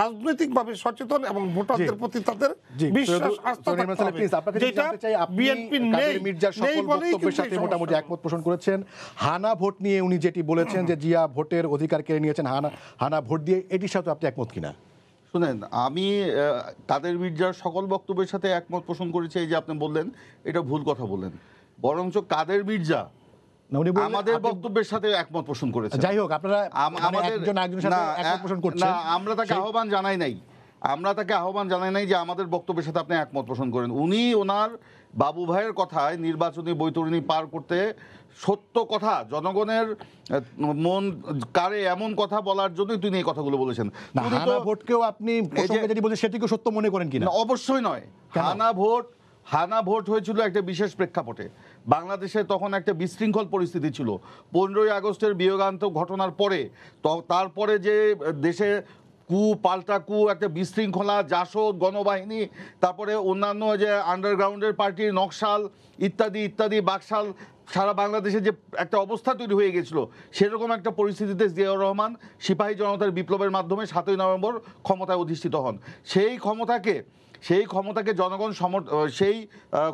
রাজনৈতিকভাবে সচেতন এবং ভোটারদের প্রতি তাদের বিশ্বাস আস্থা যেটা বিএনপি নেই মির্জার সকল বক্তব্যের সাথে মোটামুটি একমত পোষণ করেছেন হানা ভোট নিয়ে উনি যেটি বলেছেন যে জিয়া ভোটের অধিকার কেড়ে নিয়েছেন হানা হানা ভোট দিয়ে এটির সাথে আপনি একমত কিনা শুনেন আমি তাদের মির্জার সকল বক্তব্যের সাথে একমত পোষণ করেছি এই যে আপনি বললেন এটা ভুল কথা বললেন বরঞ্চ কাদের মির্জা আমাদের বক্তব্যের সাথে একমত পোষণ করেছে যাই হোক আপনারা মানে আমরা তাকে আহ্বান জানাই নাই আমরা তাকে আহ্বান জানাই নাই যে আমাদের বক্তব্যের সাথে আপনি একমত পোষণ করেন উনি ওনার বাবু ভাইয়ের কথায় নির্বাচনী বৈতরণী পার করতে সত্য কথা জনগণের মন কারে এমন কথা বলার জন্যই তিনি এই কথাগুলো বলেছেন ভোটকেও আপনি সেটিকে সত্য মনে করেন কিনা অবশ্যই নয় হানা ভোট হানা ভোট হয়েছিল একটা বিশেষ প্রেক্ষাপটে বাংলাদেশে তখন একটা বিশৃঙ্খল পরিস্থিতি ছিল পনেরোই আগস্টের বিয়োগান্ত ঘটনার পরে তারপরে যে দেশে কু পাল্টা কু একটা বিশৃঙ্খলা জাসদ গণবাহিনী তারপরে অন্যান্য যে আন্ডারগ্রাউন্ডের পার্টির নকশাল ইত্যাদি ইত্যাদি বাকশাল সারা বাংলাদেশে যে একটা অবস্থা তৈরি হয়ে গেছিল সেরকম একটা পরিস্থিতিতে জিয়াউর রহমান সিপাহী জনতার বিপ্লবের মাধ্যমে সাতই নভেম্বর ক্ষমতায় অধিষ্ঠিত হন সেই ক্ষমতাকে সেই ক্ষমতাকে জনগণ সমর্থ সেই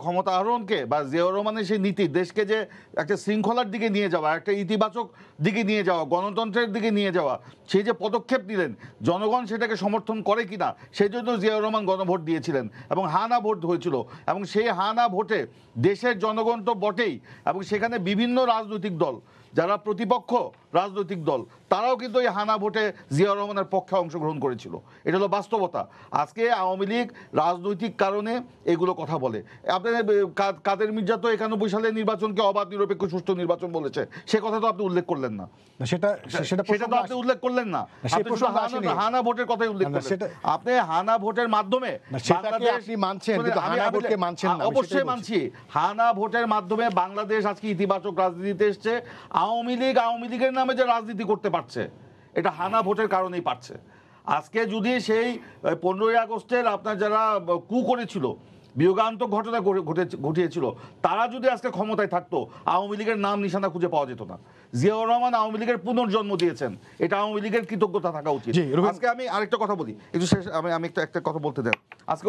ক্ষমতা আহরণকে বা জিয়াউর রহমানের সেই নীতি দেশকে যে একটা শৃঙ্খলার দিকে নিয়ে যাওয়া একটা ইতিবাচক দিকে নিয়ে যাওয়া গণতন্ত্রের দিকে নিয়ে যাওয়া সেই যে পদক্ষেপ নিলেন জনগণ সেটাকে সমর্থন করে কি না সেই জন্য জিয়াউর রহমান গণভোট দিয়েছিলেন এবং হানা ভোট হয়েছিল এবং সেই হানা ভোটে দেশের জনগণ তো বটেই এবং সেখানে বিভিন্ন রাজনৈতিক দল যারা প্রতিপক্ষ রাজনৈতিক দল তারাও কিন্তু এই হানা ভোটে জিয়া রহমানের পক্ষে অংশগ্রহণ করেছিল এটা হলো বাস্তবতা আজকে আওয়ামী লীগ রাজনৈতিক কারণে এগুলো কথা বলে আপনাদের কাদের মির্জা তো একানব্বই সালে নির্বাচনকে অবাধ নিরপেক্ষ সুষ্ঠু নির্বাচন বলেছে সে কথা তো আপনি উল্লেখ করলেন না সেটা তো আপনি উল্লেখ করলেন না হানা ভোটের কথাই উল্লেখ করলেন আপনি হানা ভোটের মাধ্যমে অবশ্যই মানছি হানা ভোটের মাধ্যমে বাংলাদেশ আজকে ইতিবাচক রাজনীতিতে এসছে আওয়ামী লীগ আওয়ামী লীগের নামে যে রাজনীতি করতে পারছে এটা হানা ভোটের কারণেই পারছে আজকে যদি সেই পনেরোই আগস্টের আপনার যারা কু করেছিল বিয়োগান্ত ঘটনা ঘটিয়েছিল তারা যদি আজকে ক্ষমতায় থাকতো আওয়ামী লীগের নাম নিশানা খুঁজে পাওয়া যেত না জিয়াউর রহমান আওয়ামী লীগের পুনর্জন্ম দিয়েছেন এটা আওয়ামী লীগের কৃতজ্ঞতা থাকা উচিত আজকে আমি আরেকটা কথা বলি একটু শেষ আমি আমি একটা একটা কথা বলতে দেন আজকে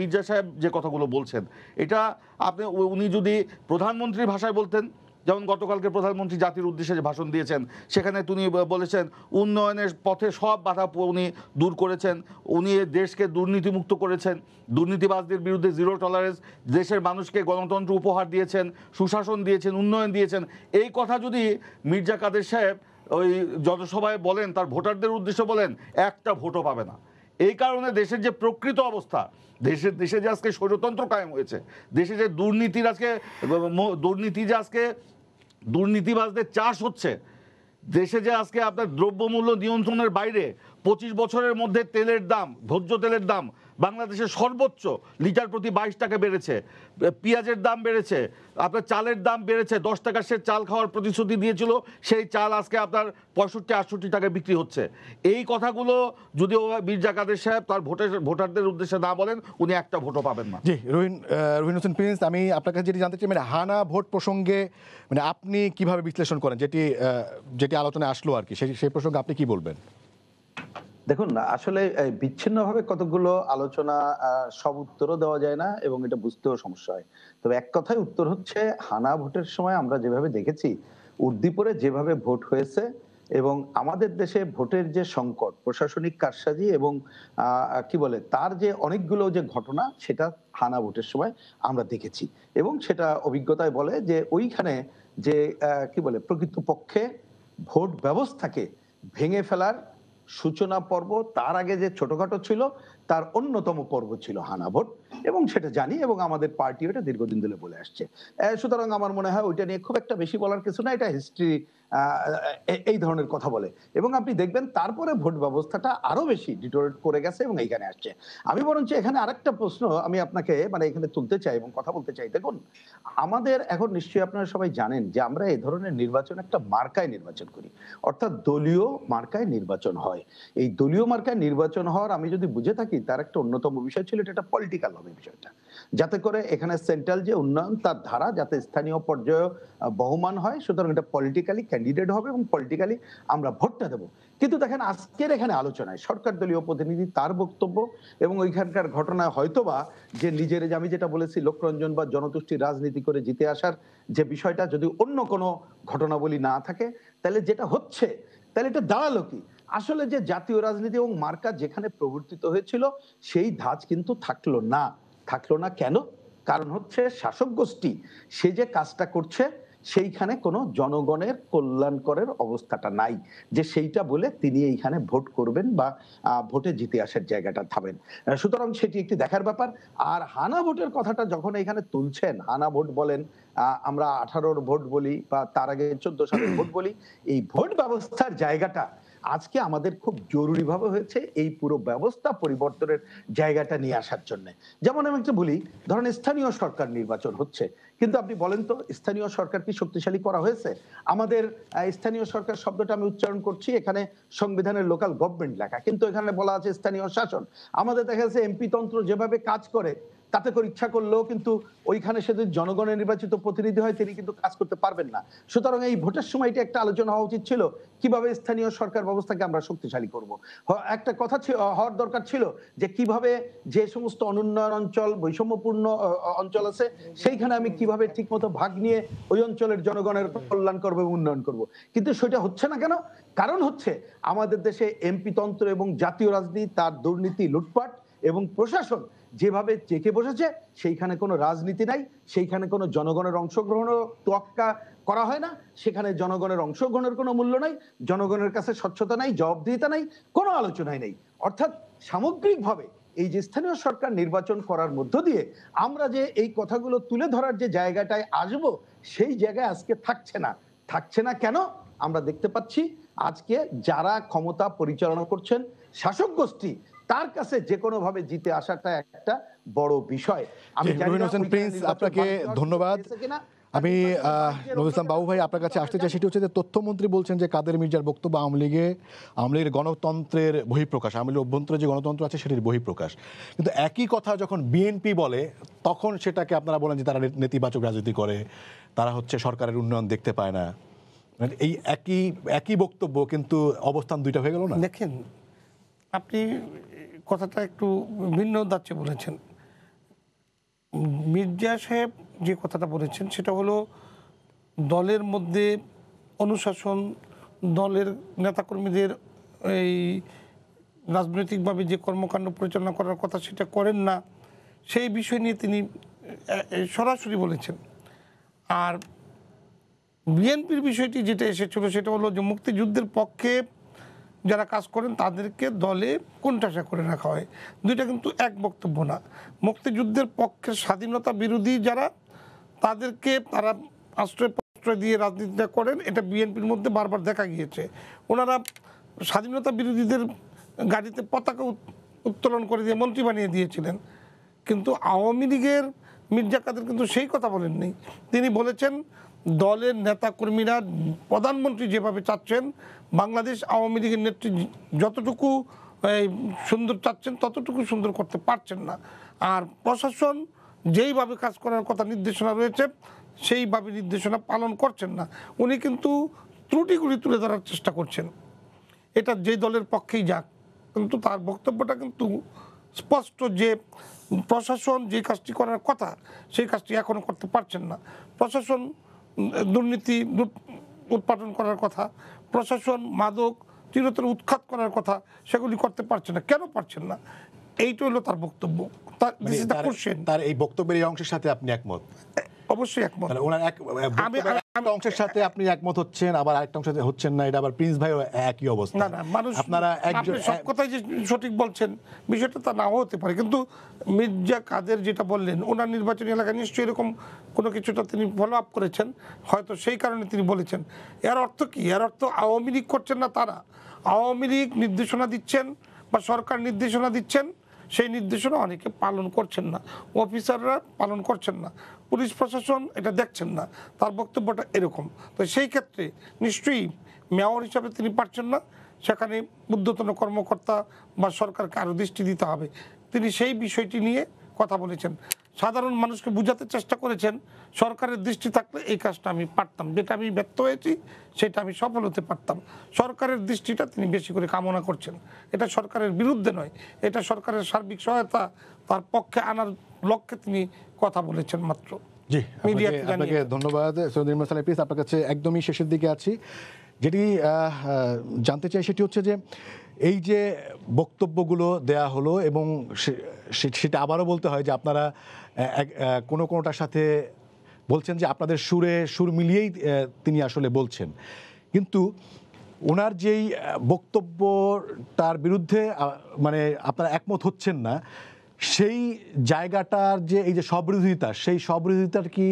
মির্জা সাহেব যে কথাগুলো বলছেন এটা আপনি উনি যদি প্রধানমন্ত্রীর ভাষায় বলতেন যেমন গতকালকে প্রধানমন্ত্রী জাতির উদ্দেশ্যে যে ভাষণ দিয়েছেন সেখানে তিনি বলেছেন উন্নয়নের পথে সব বাধা উনি দূর করেছেন উনি দেশকে দুর্নীতিমুক্ত করেছেন দুর্নীতিবাজদের বিরুদ্ধে জিরো টলারেন্স দেশের মানুষকে গণতন্ত্র উপহার দিয়েছেন সুশাসন দিয়েছেন উন্নয়ন দিয়েছেন এই কথা যদি মির্জা কাদের সাহেব ওই জনসভায় বলেন তার ভোটারদের উদ্দেশ্য বলেন একটা ভোটও পাবে না এই কারণে দেশের যে প্রকৃত অবস্থা দেশের দেশে যে আজকে স্বৈরতন্ত্র কায়েম হয়েছে দেশে যে দুর্নীতির আজকে দুর্নীতি যে আজকে দুর্নীতিবাজদের চাষ হচ্ছে দেশে যে আজকে আপনার দ্রব্যমূল্য নিয়ন্ত্রণের বাইরে পঁচিশ বছরের মধ্যে তেলের দাম ভোজ্য তেলের দাম বাংলাদেশের সর্বোচ্চ লিটার প্রতি বাইশ টাকা বেড়েছে পেঁয়াজের দাম বেড়েছে আপনার চালের দাম বেড়েছে দশ টাকা সে চাল খাওয়ার প্রতিশ্রুতি দিয়েছিল সেই চাল আজকে আপনার পঁয়ষট্টি আটষট্টি টাকা বিক্রি হচ্ছে এই কথাগুলো যদি মির্জা কাদের সাহেব তার ভোটের ভোটারদের উদ্দেশ্যে না বলেন উনি একটা ভোটও পাবেন না জি রোহিন রোহিন হোসেন প্রিন্স আমি আপনার কাছে যেটি জানতে চাই মানে হানা ভোট প্রসঙ্গে মানে আপনি কিভাবে বিশ্লেষণ করেন যেটি যেটি আলোচনায় আসলো আর কি সেই সেই প্রসঙ্গে আপনি কি বলবেন দেখুন আসলে বিচ্ছিন্নভাবে কতগুলো আলোচনা সব উত্তরও দেওয়া যায় না এবং এটা বুঝতেও সমস্যা হয় তবে এক কথায় উত্তর হচ্ছে হানা ভোটের সময় আমরা যেভাবে দেখেছি উদ্দীপরে যেভাবে ভোট হয়েছে এবং আমাদের দেশে ভোটের যে সংকট প্রশাসনিক কারসাজি এবং কি বলে তার যে অনেকগুলো যে ঘটনা সেটা হানা ভোটের সময় আমরা দেখেছি এবং সেটা অভিজ্ঞতায় বলে যে ওইখানে যে কি বলে প্রকৃতপক্ষে ভোট ব্যবস্থাকে ভেঙে ফেলার সূচনা পর্ব তার আগে যে ছোটখাটো ছিল তার অন্যতম পর্ব ছিল হানা ভোট এবং সেটা জানি এবং আমাদের পার্টি ওটা দীর্ঘদিন ধরে বলে আসছে সুতরাং আমার মনে হয় ওইটা নিয়ে খুব একটা বেশি বলার কিছু না এটা হিস্ট্রি এই ধরনের কথা বলে এবং আপনি দেখবেন তারপরে ভোট ব্যবস্থাটা আরো বেশি ডিটোরেট করে গেছে এবং এইখানে আসছে আমি বরঞ্চ এখানে আরেকটা প্রশ্ন আমি আপনাকে মানে এখানে তুলতে চাই এবং কথা বলতে চাই দেখুন আমাদের এখন নিশ্চয়ই আপনারা সবাই জানেন যে আমরা এই ধরনের নির্বাচন একটা মার্কায় নির্বাচন করি অর্থাৎ দলীয় মার্কায় নির্বাচন হয় এই দলীয় মার্কায় নির্বাচন হওয়ার আমি যদি বুঝে থাকি তার একটা অন্যতম বিষয় ছিল এটা একটা পলিটিক্যাল হবে বিষয়টা যাতে করে এখানে সেন্ট্রাল যে উন্নয়ন তার ধারা যাতে স্থানীয় পর্যায়ে বহমান হয় সুতরাং এটা পলিটিক্যালি ক্যান্ডিডেট হবে এবং পলিটিক্যালি আমরা ভোটটা দেবো কিন্তু দেখেন আজকের এখানে আলোচনায় সরকার দলীয় প্রতিনিধি তার বক্তব্য এবং ওইখানকার ঘটনা হয়তোবা যে নিজের আমি যেটা বলেছি লোকরঞ্জন বা জনতুষ্টি রাজনীতি করে জিতে আসার যে বিষয়টা যদি অন্য কোনো ঘটনাবলী না থাকে তাহলে যেটা হচ্ছে তাহলে এটা দাঁড়ালো কি আসলে যে জাতীয় রাজনীতি এবং মার্কা যেখানে প্রবর্তিত হয়েছিল সেই ধাঁচ কিন্তু থাকলো না থাকলো না কেন কারণ হচ্ছে শাসক গোষ্ঠী সে যে কাজটা করছে সেইখানে কোনো জনগণের কল্যাণকরের অবস্থাটা নাই যে সেইটা বলে তিনি এইখানে ভোট করবেন বা ভোটে জিতে আসার জায়গাটা থাবেন সুতরাং সেটি একটি দেখার ব্যাপার আর হানা ভোটের কথাটা যখন এখানে তুলছেন হানা ভোট বলেন আমরা আঠারোর ভোট বলি বা তার আগে চোদ্দ সালের ভোট বলি এই ভোট ব্যবস্থার জায়গাটা আজকে আমাদের খুব জরুরিভাবে হয়েছে এই পুরো ব্যবস্থা পরিবর্তনের জায়গাটা নিয়ে আসার জন্য যেমন আমি একটা বলি ধরেন স্থানীয় সরকার নির্বাচন হচ্ছে কিন্তু আপনি বলেন তো স্থানীয় সরকার কি শক্তিশালী করা হয়েছে আমাদের স্থানীয় সরকার শব্দটা আমি উচ্চারণ করছি এখানে সংবিধানের লোকাল গভর্নমেন্ট লেখা কিন্তু এখানে বলা আছে স্থানীয় শাসন আমাদের দেখা যাচ্ছে এমপি তন্ত্র যেভাবে কাজ করে তাতে করে ইচ্ছা করলেও কিন্তু ওইখানে সে যদি জনগণের নির্বাচিত প্রতিনিধি হয় তিনি কিন্তু কাজ করতে পারবেন না সুতরাং এই ভোটের সময় একটা আলোচনা হওয়া উচিত ছিল কিভাবে স্থানীয় সরকার ব্যবস্থাকে আমরা শক্তিশালী করব একটা কথা হওয়ার দরকার ছিল যে কিভাবে যে সমস্ত অনুন্নয়ন অঞ্চল বৈষম্যপূর্ণ অঞ্চল আছে সেইখানে আমি কিভাবে ঠিকমতো ভাগ নিয়ে ওই অঞ্চলের জনগণের কল্যাণ করবো এবং উন্নয়ন করব কিন্তু সেটা হচ্ছে না কেন কারণ হচ্ছে আমাদের দেশে এমপি তন্ত্র এবং জাতীয় রাজনীতি তার দুর্নীতি লুটপাট এবং প্রশাসন যেভাবে চেকে বসেছে সেইখানে কোনো রাজনীতি নাই সেইখানে কোনো জনগণের অংশগ্রহণও তোয়াক্কা করা হয় না সেখানে জনগণের অংশগ্রহণের কোনো মূল্য নাই জনগণের কাছে স্বচ্ছতা নাই জবাবদিহিতা নাই কোনো আলোচনাই নেই অর্থাৎ সামগ্রিকভাবে এই যে স্থানীয় সরকার নির্বাচন করার মধ্য দিয়ে আমরা যে এই কথাগুলো তুলে ধরার যে জায়গাটায় আসব সেই জায়গায় আজকে থাকছে না থাকছে না কেন আমরা দেখতে পাচ্ছি আজকে যারা ক্ষমতা পরিচালনা করছেন শাসক গোষ্ঠী তার কাছে যে কোনো ভাবে জিতে আসাটা একটা বড় বিষয় আমি প্রিন্স আপনাকে ধন্যবাদ আমি নজর ইসলাম বাবু ভাই আপনার কাছে আসতে চাই সেটি হচ্ছে যে তথ্যমন্ত্রী বলছেন যে কাদের মির্জার বক্তব্য আওয়ামী লীগে আওয়ামী লীগের গণতন্ত্রের বহিঃপ্রকাশ আওয়ামী লীগের অভ্যন্তরে যে গণতন্ত্র আছে সেটির বহিঃপ্রকাশ কিন্তু একই কথা যখন বিএনপি বলে তখন সেটাকে আপনারা বলেন যে তারা নেতিবাচক রাজনীতি করে তারা হচ্ছে সরকারের উন্নয়ন দেখতে পায় না মানে এই একই একই বক্তব্য কিন্তু অবস্থান দুইটা হয়ে গেল না দেখেন আপনি কথাটা একটু ভিন্ন দাচ্ছে বলেছেন মির্জা সাহেব যে কথাটা বলেছেন সেটা হলো দলের মধ্যে অনুশাসন দলের নেতাকর্মীদের এই রাজনৈতিকভাবে যে কর্মকাণ্ড পরিচালনা করার কথা সেটা করেন না সেই বিষয় নিয়ে তিনি সরাসরি বলেছেন আর বিএনপির বিষয়টি যেটা এসেছিল সেটা হলো যে মুক্তিযুদ্ধের পক্ষে যারা কাজ করেন তাদেরকে দলে কোণঠাসা করে রাখা হয় দুইটা কিন্তু এক বক্তব্য না মুক্তিযুদ্ধের পক্ষে স্বাধীনতা বিরোধী যারা তাদেরকে তারা আশ্রয় প্রশ্রয় দিয়ে রাজনীতিটা করেন এটা বিএনপির মধ্যে বারবার দেখা গিয়েছে ওনারা স্বাধীনতা বিরোধীদের গাড়িতে পতাকা উত্তোলন করে দিয়ে মন্ত্রী বানিয়ে দিয়েছিলেন কিন্তু আওয়ামী লীগের মির্জা কাদের কিন্তু সেই কথা বলেননি তিনি বলেছেন দলের নেতাকর্মীরা প্রধানমন্ত্রী যেভাবে চাচ্ছেন বাংলাদেশ আওয়ামী লীগের নেত্রী যতটুকু সুন্দর চাচ্ছেন ততটুকু সুন্দর করতে পারছেন না আর প্রশাসন যেইভাবে কাজ করার কথা নির্দেশনা রয়েছে সেইভাবে নির্দেশনা পালন করছেন না উনি কিন্তু ত্রুটিগুলি তুলে ধরার চেষ্টা করছেন এটা যে দলের পক্ষেই যাক কিন্তু তার বক্তব্যটা কিন্তু স্পষ্ট যে প্রশাসন যে কাজটি করার কথা সেই কাজটি এখনও করতে পারছেন না প্রশাসন দুর্নীতি উৎপাদন করার কথা প্রশাসন মাদক চিরতর উৎখাত করার কথা সেগুলি করতে পারছে না কেন পারছেন না এইটা হলো তার বক্তব্য মানে তার এই বক্তব্যের এই অংশের সাথে আপনি একমত অবশ্যই একমত ওনার এক অংশের সাথে আপনি একমত হচ্ছেন আবার আরেকটা অংশের হচ্ছেন না এটা আবার প্রিন্স ভাইও একই অবস্থা না না মানুষ আপনারা একজন সব কথাই যে সঠিক বলছেন বিষয়টা তা নাও হতে পারে কিন্তু মির্জা কাদের যেটা বললেন ওনার নির্বাচনী এলাকায় নিশ্চয়ই এরকম কোনো কিছুটা তিনি ফলো আপ করেছেন হয়তো সেই কারণে তিনি বলেছেন এর অর্থ কি এর অর্থ আওয়ামী লীগ করছেন না তারা আওয়ামী লীগ নির্দেশনা দিচ্ছেন বা সরকার নির্দেশনা দিচ্ছেন সেই নির্দেশনা অনেকে পালন করছেন না অফিসাররা পালন করছেন না পুলিশ প্রশাসন এটা দেখছেন না তার বক্তব্যটা এরকম তো সেই ক্ষেত্রে নিশ্চয়ই মেয়র হিসাবে তিনি পারছেন না সেখানে উদ্যতন কর্মকর্তা বা সরকারকে আরও দৃষ্টি দিতে হবে তিনি সেই বিষয়টি নিয়ে কথা বলেছেন সাধারণ মানুষকে বুঝাতে চেষ্টা করেছেন সরকারের দৃষ্টি থাকলে এই কাজটা আমি পারতাম যেটা আমি ব্যর্থ হয়েছি সেটা আমি সফল হতে পারতাম সরকারের দৃষ্টিটা তিনি বেশি করে কামনা করছেন এটা সরকারের বিরুদ্ধে নয় এটা সরকারের সার্বিক সহায়তা তার পক্ষে আনার লক্ষ্যে তিনি কথা বলেছেন মাত্র জি আপনাকে ধন্যবাদ আপনার কাছে একদমই শেষের দিকে আছি যেটি জানতে চাই সেটি হচ্ছে যে এই যে বক্তব্যগুলো দেয়া হলো এবং সেটা আবারও বলতে হয় যে আপনারা কোনো কোনোটার সাথে বলছেন যে আপনাদের সুরে সুর মিলিয়েই তিনি আসলে বলছেন কিন্তু ওনার যেই বক্তব্য তার বিরুদ্ধে মানে আপনারা একমত হচ্ছেন না সেই জায়গাটার যে এই যে সবরোধিতা সেই সবিরোধিতার কি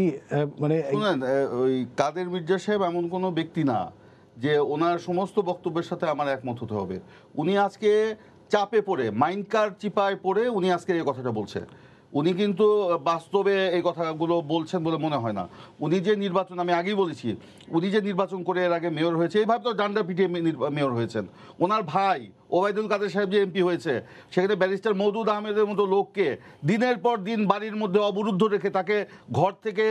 মানে ওই কাদের মির্জা সাহেব এমন কোনো ব্যক্তি না যে ওনার সমস্ত বক্তব্যের সাথে আমার একমত হতে হবে উনি আজকে চাপে পড়ে মাইনকার চিপায় পড়ে উনি আজকে এই কথাটা বলছে উনি কিন্তু বাস্তবে এই কথাগুলো বলছেন বলে মনে হয় না উনি যে নির্বাচন আমি আগেই বলেছি উনি যে নির্বাচন করে এর আগে মেয়র হয়েছে এইভাবে তো ডান্ডা পিটিয়ে মেয়র হয়েছেন ওনার ভাই ওবায়দুল কাদের সাহেব যে এমপি হয়েছে সেখানে ব্যারিস্টার মৌদুদ আহমেদের মতো লোককে দিনের পর দিন বাড়ির মধ্যে অবরুদ্ধ রেখে তাকে ঘর থেকে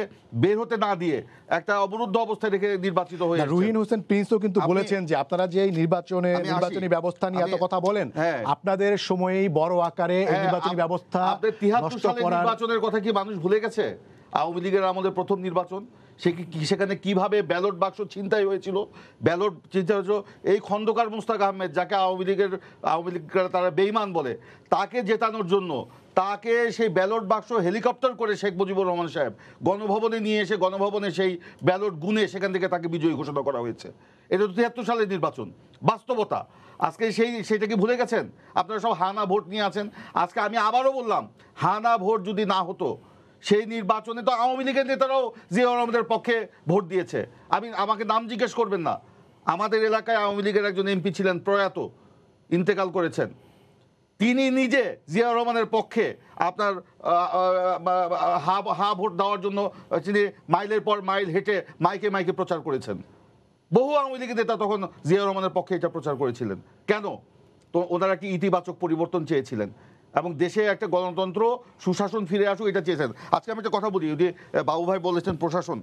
বের হতে না দিয়ে একটা অবরুদ্ধ অবস্থায় রেখে নির্বাচিত হয়ে রুহিন হোসেন প্রিন্সও কিন্তু বলেছেন যে আপনারা যে নির্বাচনে নির্বাচনী ব্যবস্থা নিয়ে এত কথা বলেন হ্যাঁ। আপনাদের সময়েই বড় আকারে হ্যাঁ, নির্বাচনী ব্যবস্থা তিহাত্তর সালের নির্বাচনের কথা কি মানুষ ভুলে গেছে আওয়ামী লীগের আমাদের প্রথম নির্বাচন সে কি সেখানে কিভাবে ব্যালট বাক্স ছিনতাই হয়েছিল ব্যালট চিন্তা হয়েছিল এই খন্দকার মুস্তাক আহমেদ যাকে আওয়ামী লীগের আওয়ামী লীগের তারা বেইমান বলে তাকে জেতানোর জন্য তাকে সেই ব্যালট বাক্স হেলিকপ্টার করে শেখ মুজিবুর রহমান সাহেব গণভবনে নিয়ে এসে গণভবনে সেই ব্যালট গুনে সেখান থেকে তাকে বিজয়ী ঘোষণা করা হয়েছে এটা তো তিয়াত্তর সালের নির্বাচন বাস্তবতা আজকে সেই কি ভুলে গেছেন আপনারা সব হানা ভোট নিয়ে আছেন আজকে আমি আবারও বললাম হানা ভোট যদি না হতো সেই নির্বাচনে তো আওয়ামী লীগের নেতারাও জিয়াউর রহমানের পক্ষে ভোট দিয়েছে আমি আমাকে নাম জিজ্ঞেস করবেন না আমাদের এলাকায় আওয়ামী লীগের একজন এমপি ছিলেন প্রয়াত ইন্তেকাল করেছেন তিনি নিজে জিয়াউর রহমানের পক্ষে আপনার হা হা ভোট দেওয়ার জন্য তিনি মাইলের পর মাইল হেঁটে মাইকে মাইকে প্রচার করেছেন বহু আওয়ামী লীগের নেতা তখন জিয়াউর রহমানের পক্ষে এটা প্রচার করেছিলেন কেন তো ওনারা কি ইতিবাচক পরিবর্তন চেয়েছিলেন এবং দেশে একটা গণতন্ত্র সুশাসন ফিরে আসুক এটা চেয়েছেন আজকে আমি একটা কথা বলি যদি বাবু ভাই বলেছেন প্রশাসন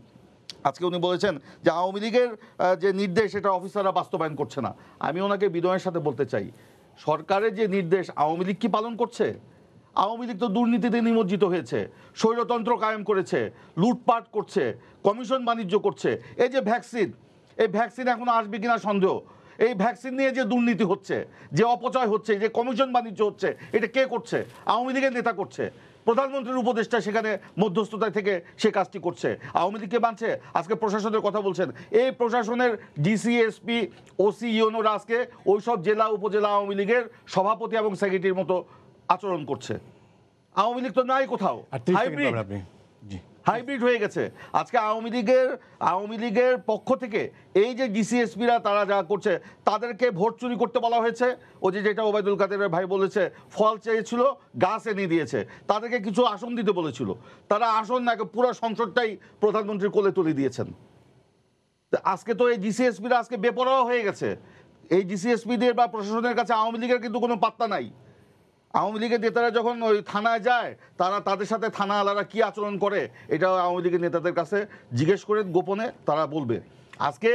আজকে উনি বলেছেন যে আওয়ামী লীগের যে নির্দেশ এটা অফিসাররা বাস্তবায়ন করছে না আমি ওনাকে বিনয়ের সাথে বলতে চাই সরকারের যে নির্দেশ আওয়ামী লীগ কি পালন করছে আওয়ামী লীগ তো দুর্নীতিতে নিমজ্জিত হয়েছে স্বৈরতন্ত্র কায়েম করেছে লুটপাট করছে কমিশন বাণিজ্য করছে এই যে ভ্যাকসিন এই ভ্যাকসিন এখন আসবে কিনা সন্দেহ এই ভ্যাকসিন নিয়ে যে দুর্নীতি হচ্ছে যে অপচয় হচ্ছে যে কমিশন বাণিজ্য হচ্ছে এটা কে করছে আওয়ামী লীগের নেতা করছে প্রধানমন্ত্রীর উপদেষ্টা সেখানে মধ্যস্থতায় থেকে সে কাজটি করছে আওয়ামী লীগকে বাঁধছে আজকে প্রশাসনের কথা বলছেন এই প্রশাসনের ডিসিএসপি ওসি ইউনোরা আজকে ওইসব জেলা উপজেলা আওয়ামী লীগের সভাপতি এবং সেক্রেটারির মতো আচরণ করছে আওয়ামী লীগ তো নাই কোথাও হাইব্রিড হাইব্রিড হয়ে গেছে আজকে আওয়ামী লীগের আওয়ামী লীগের পক্ষ থেকে এই যে ডিসিএসপিরা তারা যা করছে তাদেরকে ভোট চুরি করতে বলা হয়েছে ও যে যেটা ওবায়দুল কাদের ভাই বলেছে ফল চেয়েছিল গাছ এনে দিয়েছে তাদেরকে কিছু আসন দিতে বলেছিল তারা আসন নাকি পুরো সংসদটাই প্রধানমন্ত্রীর কোলে তুলে দিয়েছেন আজকে তো এই ডিসিএসপিরা আজকে বেপরোয়া হয়ে গেছে এই ডিসিএসপিদের বা প্রশাসনের কাছে আওয়ামী লীগের কিন্তু কোনো পাত্তা নাই আওয়ামী লীগের নেতারা যখন ওই থানায় যায় তারা তাদের সাথে থানা আলারা কি আচরণ করে এটা আওয়ামী লীগের নেতাদের কাছে জিজ্ঞেস করে গোপনে তারা বলবে আজকে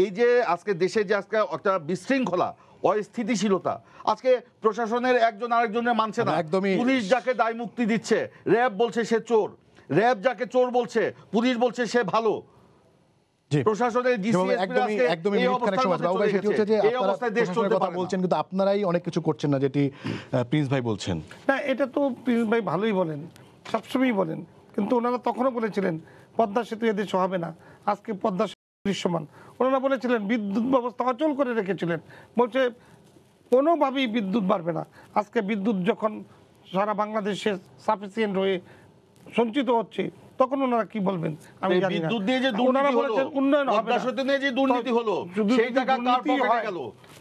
এই যে আজকে দেশে যে আজকে একটা বিশৃঙ্খলা অস্থিতিশীলতা আজকে প্রশাসনের একজন আরেকজনের মানছে না একদমই পুলিশ যাকে দায় মুক্তি দিচ্ছে র্যাব বলছে সে চোর র্যাব যাকে চোর বলছে পুলিশ বলছে সে ভালো আপনারাই অনেক কিছু করছেন না যেটি ভাই বলছেন এটা তো ভাই ভালোই বলেন সবসময়ই বলেন কিন্তু ওনারা তখনও বলেছিলেন পদ্মা সেতু এদেশে হবে না আজকে পদ্মা দৃশ্যমান ওনারা বলেছিলেন বিদ্যুৎ ব্যবস্থা অচল করে রেখেছিলেন বলছে কোনোভাবেই বিদ্যুৎ বাড়বে না আজকে বিদ্যুৎ যখন সারা বাংলাদেশে সাফিসিয়েন্ট হয়ে সঞ্চিত হচ্ছে তখন ওনারা কি বলবেন আমি বিদ্যুৎ দিয়ে যে দুর্নীতি হলো উন্নয়ন নিয়ে যে দুর্নীতি হলো সেই টাকা কার পকেটে গেল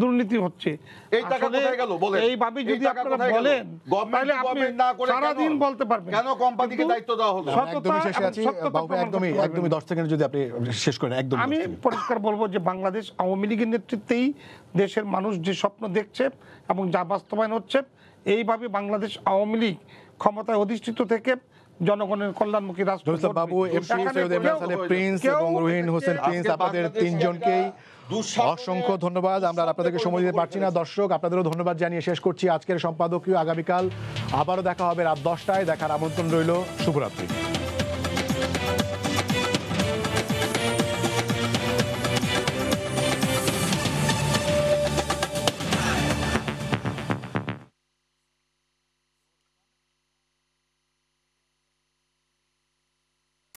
দুর্নীতি হচ্ছে আমি পরিষ্কার বলবো যে বাংলাদেশ আওয়ামী লীগের নেতৃত্বেই দেশের মানুষ যে স্বপ্ন দেখছে এবং যা বাস্তবায়ন হচ্ছে এইভাবে বাংলাদেশ আওয়ামী লীগ ক্ষমতায় অধিষ্ঠিত থেকে জনগণের কল্যাণমুখী রাষ্ট্র বাবু প্রিন্স এবং রোহিন হোসেন প্রিন্স আপনাদের তিনজনকেই অসংখ্য ধন্যবাদ আমরা আপনাদেরকে সময় দিতে পারছি না দর্শক আপনাদেরও ধন্যবাদ জানিয়ে শেষ করছি আজকের সম্পাদকীয় আগামীকাল আবারও দেখা হবে রাত দশটায় দেখার আমন্ত্রণ রইল শুভরাত্রি